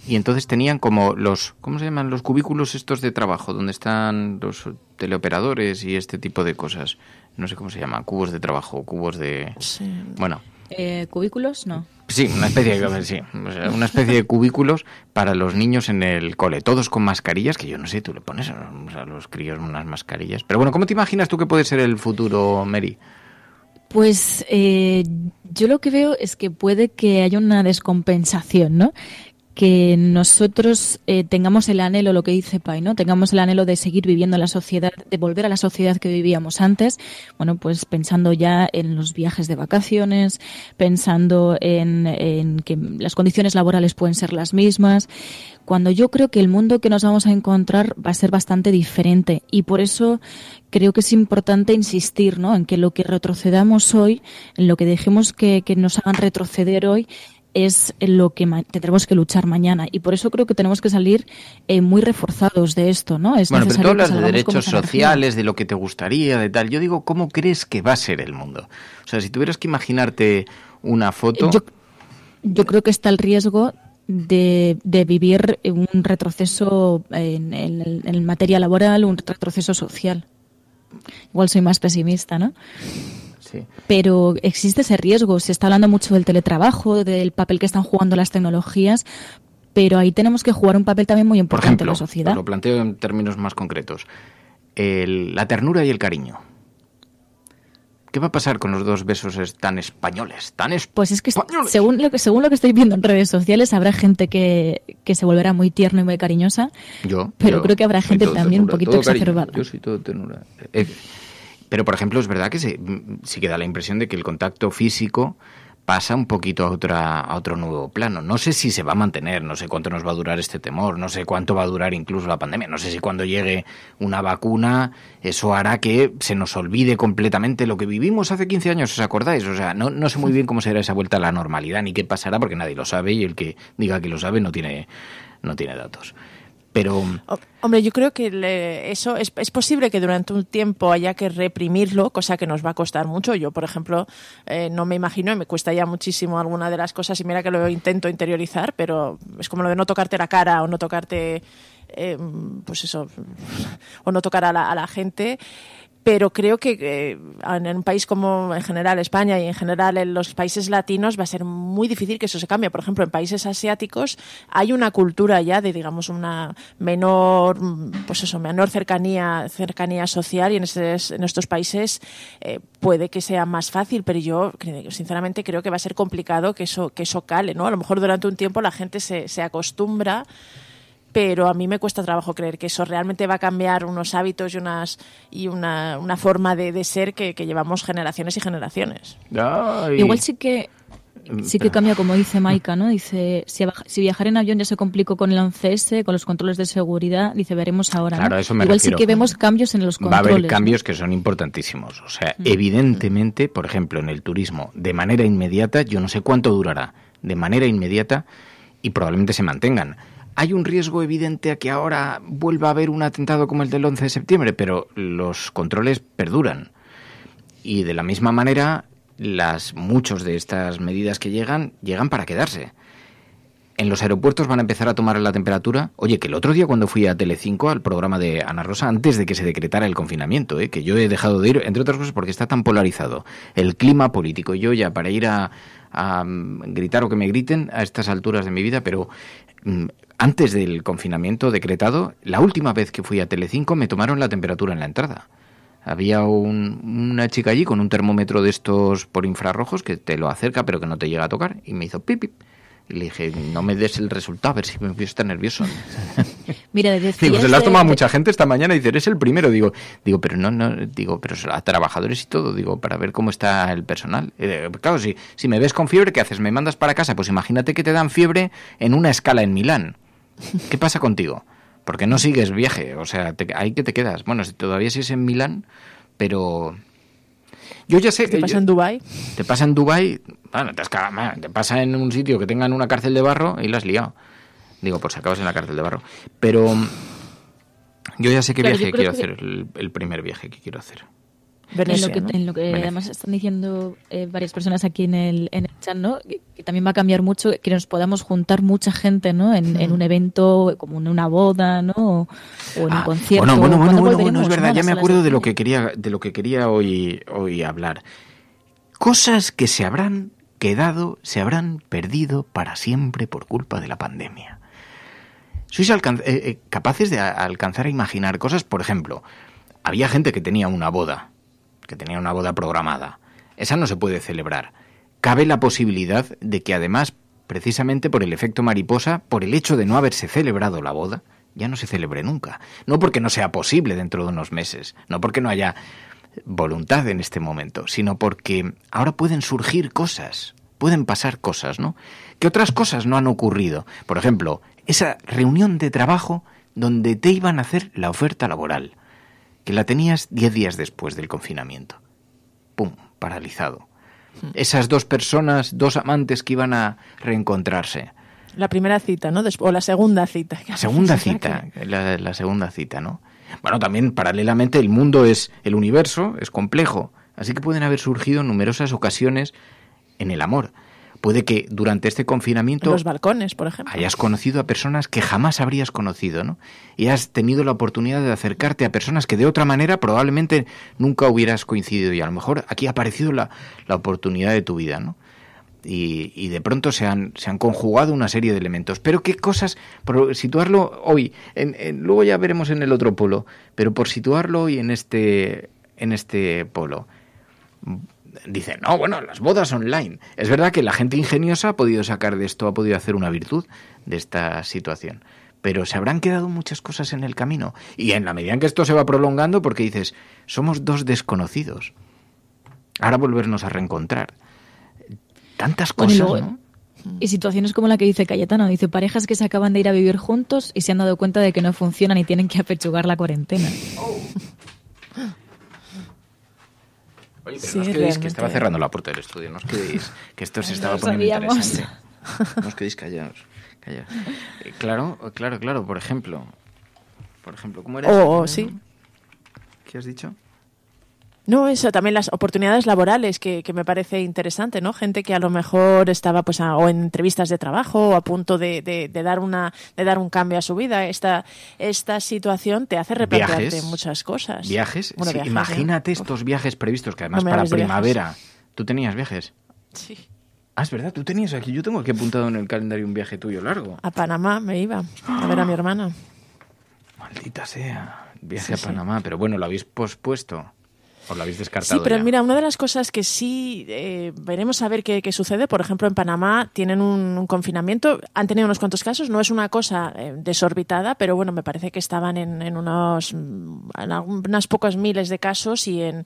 y entonces tenían como los, ¿cómo se llaman? Los cubículos estos de trabajo, donde están los teleoperadores y este tipo de cosas. No sé cómo se llaman, cubos de trabajo, cubos de... Bueno. Eh, ¿Cubículos? No. Sí, una especie, de, sí, una especie de cubículos para los niños en el cole, todos con mascarillas, que yo no sé, tú le pones a los, críos unas mascarillas. Pero bueno, ¿cómo te imaginas tú que puede ser el futuro, Mary? Pues eh, yo lo que veo es que puede que haya una descompensación, ¿no? que nosotros eh, tengamos el anhelo, lo que dice Pai, ¿no? Tengamos el anhelo de seguir viviendo en la sociedad, de volver a la sociedad que vivíamos antes, bueno, pues pensando ya en los viajes de vacaciones, pensando en, que las condiciones laborales pueden ser las mismas, cuando yo creo que el mundo que nos vamos a encontrar va a ser bastante diferente y por eso creo que es importante insistir ¿no? en que lo que retrocedamos hoy, en lo que dejemos que nos hagan retroceder hoy, es lo que tendremos que luchar mañana. Y por eso creo que tenemos que salir eh, muy reforzados de esto, ¿no? bueno, pero tú hablas de derechos sociales, de lo que te gustaría, de tal. Yo digo, ¿cómo crees que va a ser el mundo? O sea, si tuvieras que imaginarte una foto... Yo, creo que está el riesgo de, vivir un retroceso en, en materia laboral, un retroceso social. Igual soy más pesimista, ¿no? Pero existe ese riesgo. Se está hablando mucho del teletrabajo, del papel que están jugando las tecnologías, pero ahí tenemos que jugar un papel también muy importante en la sociedad. Lo planteo en términos más concretos. la ternura y el cariño. ¿Qué va a pasar con los dos besos tan españoles? Tan Pues es que según lo, que, según lo que estoy viendo en redes sociales, habrá gente que, se volverá muy tierna y muy cariñosa. Yo. Pero creo que habrá gente también un poquito exacerbada. yo soy todo ternura. Pero, por ejemplo, es verdad que se, sí que da la impresión de que el contacto físico pasa un poquito a, otra, a otro nuevo plano. No sé si se va a mantener, no sé cuánto nos va a durar este temor, no sé cuánto va a durar incluso la pandemia, no sé si cuando llegue una vacuna eso hará que se nos olvide completamente lo que vivimos hace 15 años, ¿os acordáis? O sea, no, no sé muy bien cómo será esa vuelta a la normalidad ni qué pasará porque nadie lo sabe y el que diga que lo sabe no tiene, no tiene datos pero... Hombre, yo creo que eso es, posible que durante un tiempo haya que reprimirlo, cosa que nos va a costar mucho. Yo, por ejemplo, eh, no me imagino y me cuesta ya muchísimo alguna de las cosas y mira que lo intento interiorizar, pero es como lo de no tocarte la cara o no tocarte, eh, pues eso, o no tocar a la, a la gente pero creo que eh, en un país como en general España y en general en los países latinos va a ser muy difícil que eso se cambie. Por ejemplo, en países asiáticos hay una cultura ya de, digamos, una menor, pues eso, menor cercanía, cercanía social y en, estos, países eh, puede que sea más fácil, pero yo sinceramente creo que va a ser complicado que eso, que eso cale, ¿no? A lo mejor durante un tiempo la gente se, se acostumbra pero a mí me cuesta trabajo creer que eso realmente va a cambiar unos hábitos y, unas, y una, forma de, ser que, llevamos generaciones y generaciones. Igual sí que mm, sí que cambia, como dice Maika, ¿no? Dice, si, viajar en avión ya se complicó con el 11 con los controles de seguridad, dice, veremos ahora. Igual sí que vemos cambios en los controles. Va a haber cambios que son importantísimos. O sea, mm. evidentemente, por ejemplo, en el turismo, de manera inmediata, yo no sé cuánto durará, de manera inmediata, y probablemente se mantengan hay un riesgo evidente a que ahora vuelva a haber un atentado como el del 11 de septiembre, pero los controles perduran. Y de la misma manera, las muchos de estas medidas que llegan llegan para quedarse. En los aeropuertos van a empezar a tomar la temperatura. Oye, que el otro día cuando fui a Telecinco al programa de Ana Rosa antes de que se decretara el confinamiento, ¿eh? que yo he dejado de ir entre otras cosas porque está tan polarizado el clima político. Yo ya para ir a gritar o que me griten a estas alturas de mi vida, pero mm, antes del confinamiento decretado, la última vez que fui a Telecinco me tomaron la temperatura en la entrada. Había una chica allí con un termómetro de estos por infrarrojos que te lo acerca pero que no te llega a tocar y me hizo pip, Y le dije, no me des el resultado, a ver si me empiezo a estar nervioso. Mira, se lo has tomado mucha gente esta mañana y dice, eres el primero. Digo, digo, pero no, no, digo, pero a trabajadores y todo, digo, para ver cómo está el personal. Eh, claro, si, si me ves con fiebre, ¿qué haces? ¿Me mandas para casa? Pues imagínate que te dan fiebre en una escala en Milán. ¿Qué pasa contigo? Porque no sigues viaje, o sea, te, ahí que te quedas. Bueno, si todavía sigues en Milán, pero... Yo ya sé ¿Te que... pasa en Dubai. Te pasa en Dubai, bueno, te, pasa en un sitio que tengan una cárcel de barro y la has liado. Digo, por si acabas en la cárcel de barro. Pero yo ya sé qué viaje quiero hacer, el, primer viaje que quiero hacer. en lo que, además están diciendo eh, varias personas aquí en el, que, también va a cambiar mucho, que nos podamos juntar mucha gente, ¿no? En, un hmm. evento, como en una boda, ¿no? O, en un ah, concierto. Bueno, bueno, bueno, es verdad, ya me acuerdo de lo que quería, de lo que quería hoy, hoy hablar. Cosas que se habrán quedado, se habrán perdido para siempre por culpa de la pandemia. ¿Sois eh, eh, capaces de alcanzar a imaginar cosas? Por ejemplo, había gente que tenía una boda, que tenía una boda programada. Esa no se puede celebrar cabe la posibilidad de que además, precisamente por el efecto mariposa, por el hecho de no haberse celebrado la boda, ya no se celebre nunca. No porque no sea posible dentro de unos meses, no porque no haya voluntad en este momento, sino porque ahora pueden surgir cosas, pueden pasar cosas, ¿no? Que otras cosas no han ocurrido. Por ejemplo, esa reunión de trabajo donde te iban a hacer la oferta laboral, que la tenías diez días después del confinamiento. ¡Pum! Paralizado esas dos personas, dos amantes que iban a reencontrarse. La primera cita, ¿no? o la segunda cita. La segunda cita, la, la, segunda cita, ¿no? Bueno, también paralelamente el mundo es, el universo es complejo, así que pueden haber surgido numerosas ocasiones en el amor Puede que durante este confinamiento... los balcones, por ejemplo. Hayas conocido a personas que jamás habrías conocido, ¿no? Y has tenido la oportunidad de acercarte a personas que de otra manera probablemente nunca hubieras coincidido y a lo mejor aquí ha aparecido la, oportunidad de tu vida, ¿no? Y, y, de pronto se han, se han conjugado una serie de elementos. Pero qué cosas, por situarlo hoy, luego ya veremos en el otro polo, pero por situarlo hoy en este, en este polo, dice no, bueno, las bodas online. Es verdad que la gente ingeniosa ha podido sacar de esto, ha podido hacer una virtud de esta situación. Pero se habrán quedado muchas cosas en el camino. Y en la medida en que esto se va prolongando, porque dices, somos dos desconocidos. Ahora volvernos a reencontrar. Tantas cosas, Y situaciones como la que dice Cayetano, dice parejas que se acaban de ir a vivir juntos y se han dado cuenta de que no funcionan y tienen que apechugar la cuarentena. Oh. Oye, pero no os creéis que estaba cerrando la puerta del estudio, no os creéis que esto se estaba poniendo interesante. No os creéis callados. Eh, claro, eh, claro, claro, por ejemplo. Por ejemplo, ¿cómo era? oh, oh sí. ¿Qué has dicho? No, eso también las oportunidades laborales que, me parece interesante, ¿no? Gente que a lo mejor estaba pues o en entrevistas de trabajo o a punto de, dar una de dar un cambio a su vida. Esta esta situación te hace replantearte muchas cosas. Viajes. imagínate estos viajes previstos que además para primavera. ¿Tú tenías viajes? Sí. Ah, es verdad, tú tenías aquí, yo tengo aquí apuntado en el calendario un viaje tuyo largo. A Panamá me iba, a ver a mi hermana. Maldita sea, viaje a Panamá, pero bueno, lo habéis pospuesto lo habéis descartado. Sí, pero mira, una de las cosas que sí eh, veremos a ver qué, sucede, por ejemplo, en Panamá tienen un, confinamiento, han tenido unos cuantos casos, no es una cosa eh, desorbitada, pero bueno, me parece que estaban en, unos en unas pocas miles de casos y en,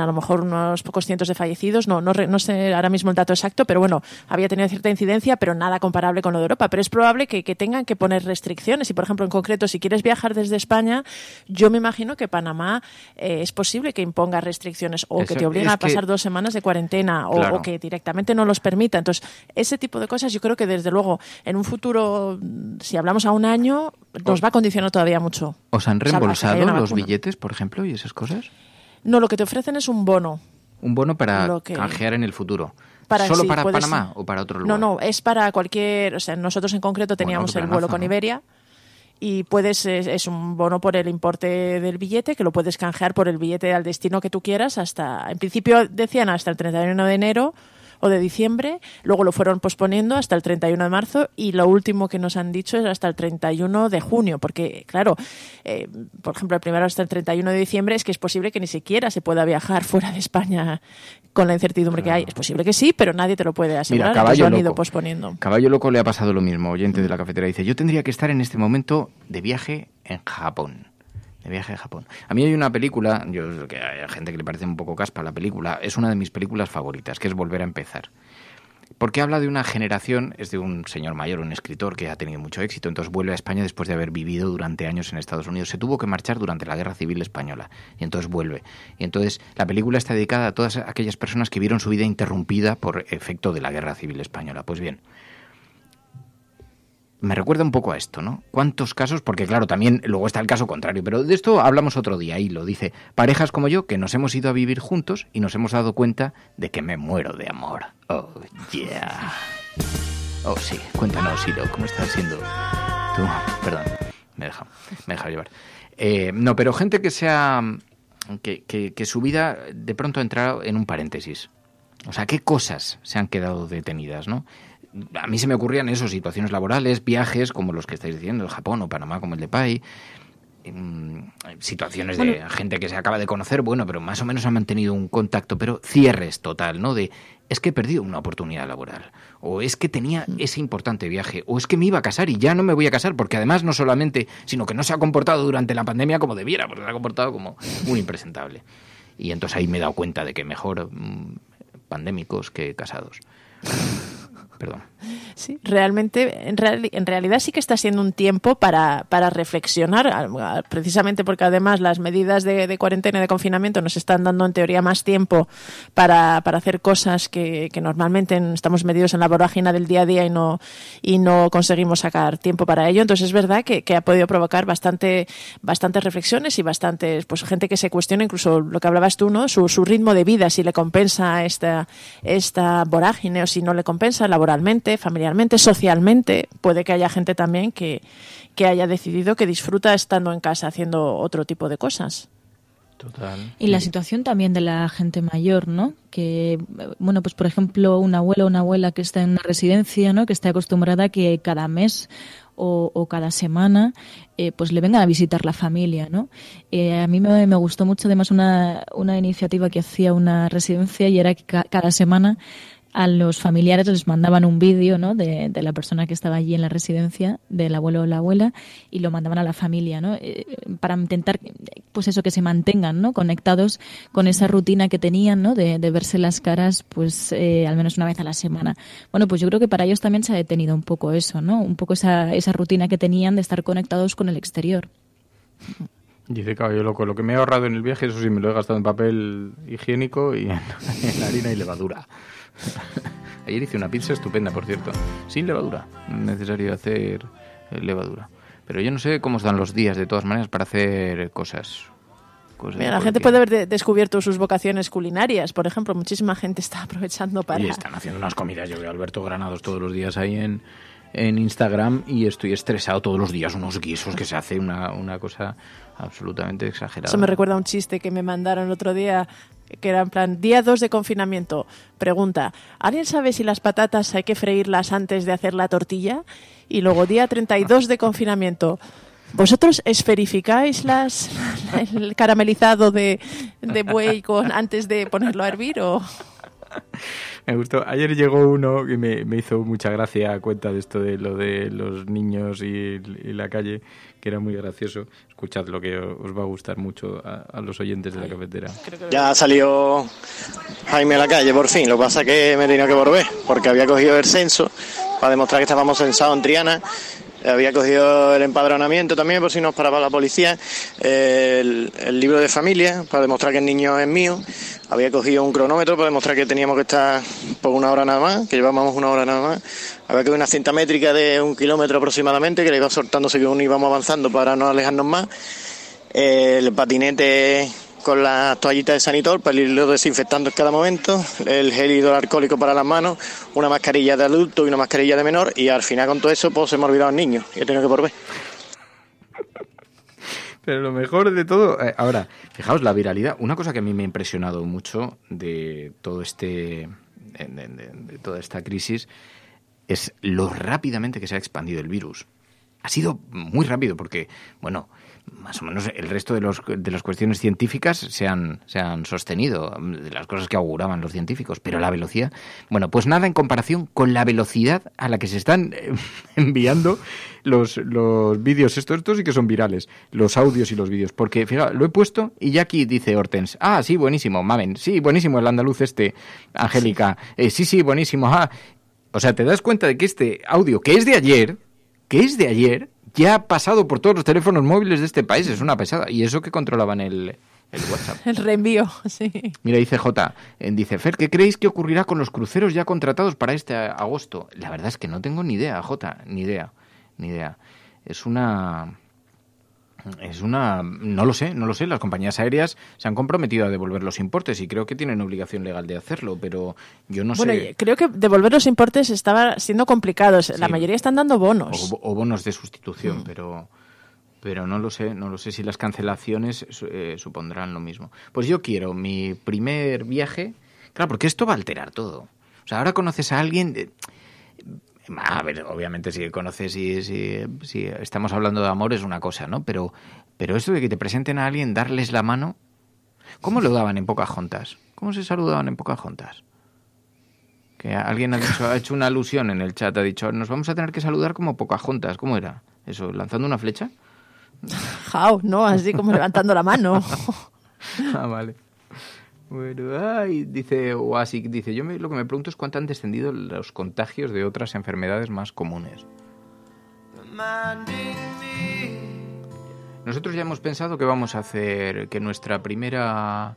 a lo mejor unos pocos cientos de fallecidos. No, no, no sé ahora mismo el dato exacto, pero bueno, había tenido cierta incidencia, pero nada comparable con lo de Europa. Pero es probable que, tengan que poner restricciones y, por ejemplo, en concreto, si quieres viajar desde España, yo me imagino que Panamá eh, es posible que imponga restricciones o que te obliguen a pasar dos semanas de cuarentena o, que directamente no los permita. Entonces, ese tipo de cosas yo creo que desde luego en un futuro, si hablamos a un año, nos va a condicionar todavía mucho. ¿Os han reembolsado los billetes, por ejemplo, y esas cosas? No, lo que te ofrecen es un bono. Un bono para canjear en el futuro. ¿Solo para Panamá o para otro lugar? No, no, es para cualquier. O sea, nosotros en concreto teníamos el vuelo con Iberia y puedes es, un bono por el importe del billete que lo puedes canjear por el billete al destino que tú quieras hasta en principio decían hasta el 31 de enero o de diciembre, luego lo fueron posponiendo hasta el 31 de marzo y lo último que nos han dicho es hasta el 31 de junio, porque claro, eh, por ejemplo, el primero hasta el 31 de diciembre es que es posible que ni siquiera se pueda viajar fuera de España con la incertidumbre que hay. Es posible que sí, pero nadie te lo puede asegurar, Mira, caballo han ido posponiendo. Caballo Loco le ha pasado lo mismo, oyente de la cafetera dice, yo tendría que estar en este momento de viaje en Japón de viaje a Japón. A mí hay una película, hay gente que le parece un poco caspa la película, es una de mis películas favoritas, que es Volver a empezar. Porque habla de una generación, es de un señor mayor, un escritor que ha tenido mucho éxito, entonces vuelve a España después de haber vivido durante años en Estados Unidos. Se tuvo que marchar durante la Guerra Civil Española y entonces vuelve. Y entonces la película está dedicada a todas aquellas personas que vieron su vida interrumpida por efecto de la Guerra Civil Española. Pues bien, me recuerda un poco a esto, ¿no? ¿Cuántos casos? Porque claro, también luego está el caso contrario, pero de esto hablamos otro día y lo dice parejas como yo que nos hemos ido a vivir juntos y nos hemos dado cuenta de que me muero de amor. Oh, yeah. Oh, sí, cuéntanos, Hilo, ¿cómo estás siendo tú? Perdón, me deja, me llevar. Eh, no, pero gente que sea... Que, que, que su vida de pronto ha entrado en un paréntesis. O sea, ¿qué cosas se han quedado detenidas, no? a mí se me ocurrían eso, situaciones laborales, viajes como los que estáis diciendo, el Japón o Panamá como el de Pai mm, situaciones de gente que se acaba de conocer, bueno, pero más o menos ha mantenido un contacto, pero cierres total, ¿no? De es que he perdido una oportunidad laboral, o es que tenía mm. ese importante viaje, o es que me iba a casar y ya no me voy a casar, porque además no solamente, sino que no se ha comportado durante la pandemia como debiera, porque se ha comportado como un impresentable. Y entonces ahí me he dado cuenta de que mejor mm, pandémicos que casados perdón. Sí, realmente, en, realidad sí que está siendo un tiempo para, para reflexionar, precisamente porque además las medidas de, cuarentena y de confinamiento nos están dando en teoría más tiempo para, hacer cosas que, normalmente estamos medidos en la vorágina del día a día y no, y no conseguimos sacar tiempo para ello. Entonces es verdad que, ha podido provocar bastante, bastantes reflexiones y bastantes, pues gente que se cuestiona incluso lo que hablabas tú, ¿no? Su, su ritmo de vida, si le compensa esta, esta vorágine o si no le compensa la vorágine familiarmente, socialmente. Puede que haya gente también que, haya decidido que disfruta estando en casa haciendo otro tipo de cosas. Y la situación también de la gente mayor, ¿no? Que, bueno, pues por ejemplo, un abuelo o una abuela que está en una residencia, ¿no? Que está acostumbrada a que cada mes o, cada semana, eh, pues le vengan a visitar la familia, ¿no? Eh, a mí me, me, gustó mucho además una, una iniciativa que hacía una residencia y era que cada semana a los familiares les mandaban un vídeo ¿no? de, la persona que estaba allí en la residencia, del abuelo o la abuela, y lo mandaban a la familia, ¿no? Eh, para intentar, pues eso, que se mantengan ¿no? conectados con esa rutina que tenían ¿no? de, verse las caras pues eh, al menos una vez a la semana. Bueno, pues yo creo que para ellos también se ha detenido un poco eso, ¿no? un poco esa, rutina que tenían de estar conectados con el exterior. Dice Caballo Loco, lo que me he ahorrado en el viaje, eso sí, me lo he gastado en papel higiénico y en harina y levadura. Ayer hice una pizza estupenda, por cierto, sin levadura. necesario hacer eh, levadura. Pero yo no sé cómo están los días, de todas maneras, para hacer cosas. la gente puede haber descubierto sus vocaciones culinarias, por ejemplo. Muchísima gente está aprovechando para... Y están haciendo unas comidas. Yo veo a Alberto Granados todos los días ahí en, en Instagram y estoy estresado todos los días. Unos guisos que se hace una, una cosa absolutamente exagerado. Eso me recuerda un chiste que me mandaron otro día, que era en plan, día 2 de confinamiento. Pregunta, ¿alguien sabe si las patatas hay que freírlas antes de hacer la tortilla? Y luego, día 32 de confinamiento. ¿Vosotros esferificáis las, el caramelizado de, de buey con, antes de ponerlo a hervir o...? me gustó. Ayer llegó uno que me, hizo mucha gracia a cuenta de esto de lo de los niños y la calle que era muy gracioso. Escuchad lo que os va a gustar mucho a, los oyentes de la cafetera. Ya salió Jaime a la calle, por fin. Lo que pasa es que me tenía que volver, porque había cogido el censo para demostrar que estábamos censados en Triana había cogido el empadronamiento también por si nos paraba la policía, el, libro de familia para demostrar que el niño es mío, había cogido un cronómetro para demostrar que teníamos que estar por una hora nada más, que llevábamos una hora nada más, había cogido una cinta métrica de un kilómetro aproximadamente que le iba soltando según íbamos avanzando para no alejarnos más, el patinete con la toallita de sanitor para irlo desinfectando en cada momento, el gel hidroalcohólico para las manos, una mascarilla de adulto y una mascarilla de menor y al final con todo eso pues se me ha olvidado el niño y he tenido que volver. Pero lo mejor de todo, eh, ahora, fijaos la viralidad, una cosa que a mí me ha impresionado mucho de todo este de toda esta crisis es lo rápidamente que se ha expandido el virus ha sido muy rápido porque, bueno, más o menos el resto de, los, de las cuestiones científicas se han, se han sostenido, de las cosas que auguraban los científicos, pero la velocidad, bueno, pues nada en comparación con la velocidad a la que se están eh, enviando los, los vídeos, estos, estos y que son virales, los audios y los vídeos, porque fíjate, lo he puesto y ya aquí dice Hortens, ah, sí, buenísimo, mamen, sí, buenísimo el andaluz este, Angélica, eh, sí, sí, buenísimo, ah. o sea, te das cuenta de que este audio, que es de ayer, que es de ayer, ya ha pasado por todos los teléfonos móviles de este país. Es una pesada. Y eso que controlaban el, el WhatsApp. el reenvío, sí. Mira, dice J. Eh, dice, Fer, ¿qué creéis que ocurrirá con los cruceros ya contratados para este agosto? La verdad es que no tengo ni idea, J. Ni idea. Ni idea. Es una es una. No lo sé, no lo sé. Las compañías aéreas se han comprometido a devolver los importes y creo que tienen obligación legal de hacerlo, pero yo no sé. Bueno, creo que devolver los importes estaba siendo complicado. La mayoría están dando bonos. O, bonos de sustitución, mm. pero. Pero no lo sé, no lo sé si las cancelaciones eh, supondrán lo mismo. Pues yo quiero mi primer viaje. Claro, porque esto va a alterar todo. O sea, ahora conoces a alguien. Eh, a ver, obviamente si conoces, y si, estamos hablando de amor es una cosa, ¿no? Pero, pero esto de que te presenten a alguien, darles la mano, ¿cómo lo daban en pocas juntas? ¿Cómo se saludaban en pocas juntas? Que alguien ha, hecho una alusión en el chat, ha dicho, nos vamos a tener que saludar como pocas juntas. ¿Cómo era? ¿Eso? ¿Lanzando una flecha? Jao, ¿no? Así como levantando la mano. ah, vale. Bueno, ay, dice así dice, yo lo que me pregunto es cuánto han descendido los contagios de otras enfermedades más comunes. Nosotros ya hemos pensado que vamos a hacer, que nuestra primera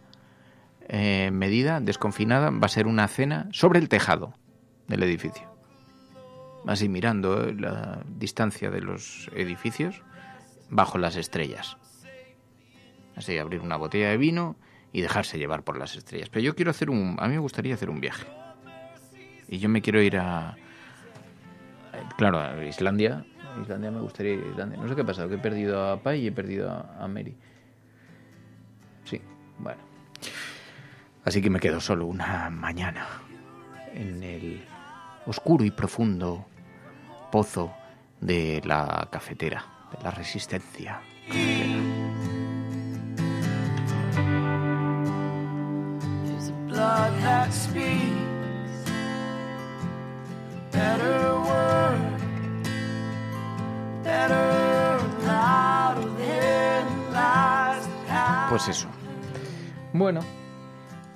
eh, medida desconfinada va a ser una cena sobre el tejado del edificio. Así mirando eh, la distancia de los edificios bajo las estrellas. Así abrir una botella de vino y dejarse llevar por las estrellas. Pero yo quiero hacer un... A mí me gustaría hacer un viaje. Y yo me quiero ir a... Eh, claro, a Islandia. Islandia me gustaría ir a Islandia. No sé qué ha pasado, que he perdido a Pai y he perdido a, Mary. Sí, bueno. Así que me quedo solo una mañana en el oscuro y profundo pozo de la cafetera, de la resistencia. Pues eso. Bueno,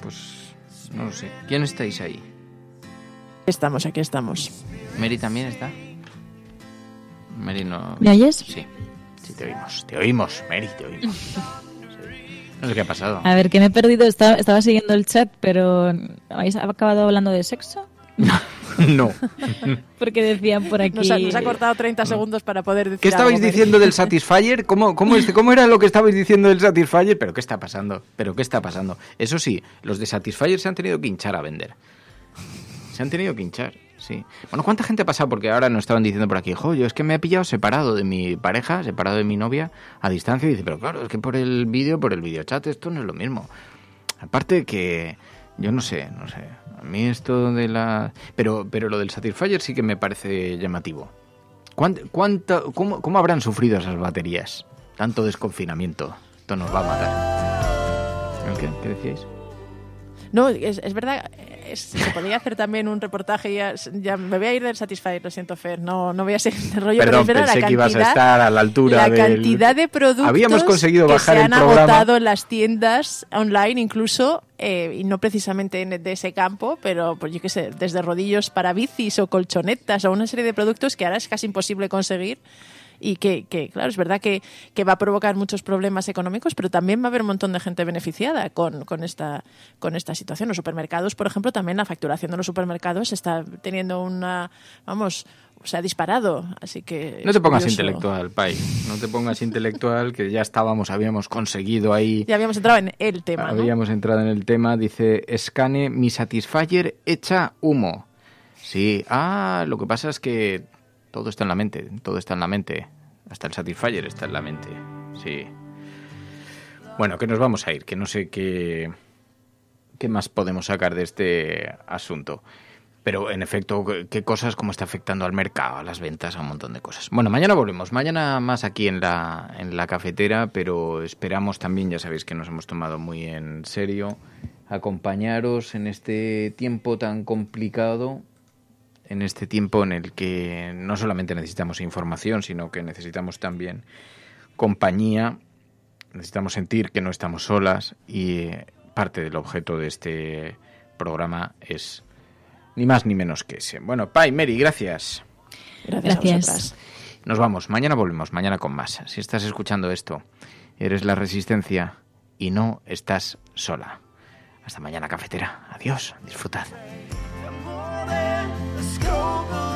pues no lo sé. ¿Quién estáis ahí? Estamos, aquí estamos. Mary también está. Mary no. ¿Me oyes? Sí. Sí, te oímos. Te oímos, Mary, te oímos. No sé qué ha pasado. A ver, que me he perdido. Estaba, siguiendo el chat, pero ¿habéis acabado hablando de sexo? no. Porque decían por aquí. Nos ha, cortado 30 segundos para poder decir. ¿Qué estabais diciendo del Satisfyer? ¿Cómo, cómo, este, ¿Cómo era lo que estabais diciendo del Satisfyer? ¿Pero qué está pasando? ¿Pero qué está pasando? Eso sí, los de Satisfyer se han tenido que hinchar a vender. Se han tenido que hinchar sí. Bueno, ¿cuánta gente ha pasado? Porque ahora nos estaban diciendo por aquí, jo, es que me he pillado separado de mi pareja, separado de mi novia, a distancia. Y dice, pero claro, es que por el vídeo, por el videochat, esto no es lo mismo. Aparte que, yo no sé, no sé. A mí esto de la... Pero, pero lo del Satisfyer sí que me parece llamativo. ¿Cuánto, cómo, habrán sufrido esas baterías? Tanto desconfinamiento. Esto nos va a matar. ¿Qué, ¿Qué decíais? No, es, verdad, se podría hacer también un reportaje, ya, ya me voy a ir del Satisfied lo siento, Fer, no, voy a seguir el rollo, pero es verdad, la cantidad, que ibas a estar a la altura La cantidad de productos Habíamos conseguido bajar que se han agotado en las tiendas online, incluso eh, y no precisamente en, de ese campo, pero pues yo qué sé, desde rodillos para bicis o colchonetas o una serie de productos que ahora es casi imposible conseguir y que, claro, es verdad que, que, va a provocar muchos problemas económicos, pero también va a haber un montón de gente beneficiada con, con, esta, con esta situación. Los supermercados, por ejemplo, también la facturación de los supermercados está teniendo una, vamos, se ha disparado, así que... No te pongas intelectual, Pai. No te pongas intelectual, que ya estábamos, habíamos conseguido ahí... Ya habíamos entrado en el tema. Habíamos entrado en el tema. Dice, escane mi satisfyer echa humo. Sí, ah, lo que pasa es que todo está en la mente, todo está en la mente. Hasta el Satisfyer está en la mente. Sí. Bueno, que nos vamos a ir, que no sé qué, qué más podemos sacar de este asunto. Pero en efecto, qué cosas, cómo está afectando al mercado, a las ventas, a un montón de cosas. Bueno, mañana volvemos, mañana más aquí en la, en la cafetera, pero esperamos también, ya sabéis que nos hemos tomado muy en serio, acompañaros en este tiempo tan complicado en este tiempo en el que no solamente necesitamos información, sino que necesitamos también compañía, necesitamos sentir que no estamos solas y eh, parte del objeto de este programa es ni más ni menos que ese. Bueno, Pai, Mary, gracias. Gracias. Nos vamos, mañana volvemos, mañana con más. Si estás escuchando esto, eres la resistencia y no estás sola. Hasta mañana, cafetera. Adiós, disfrutad. no more.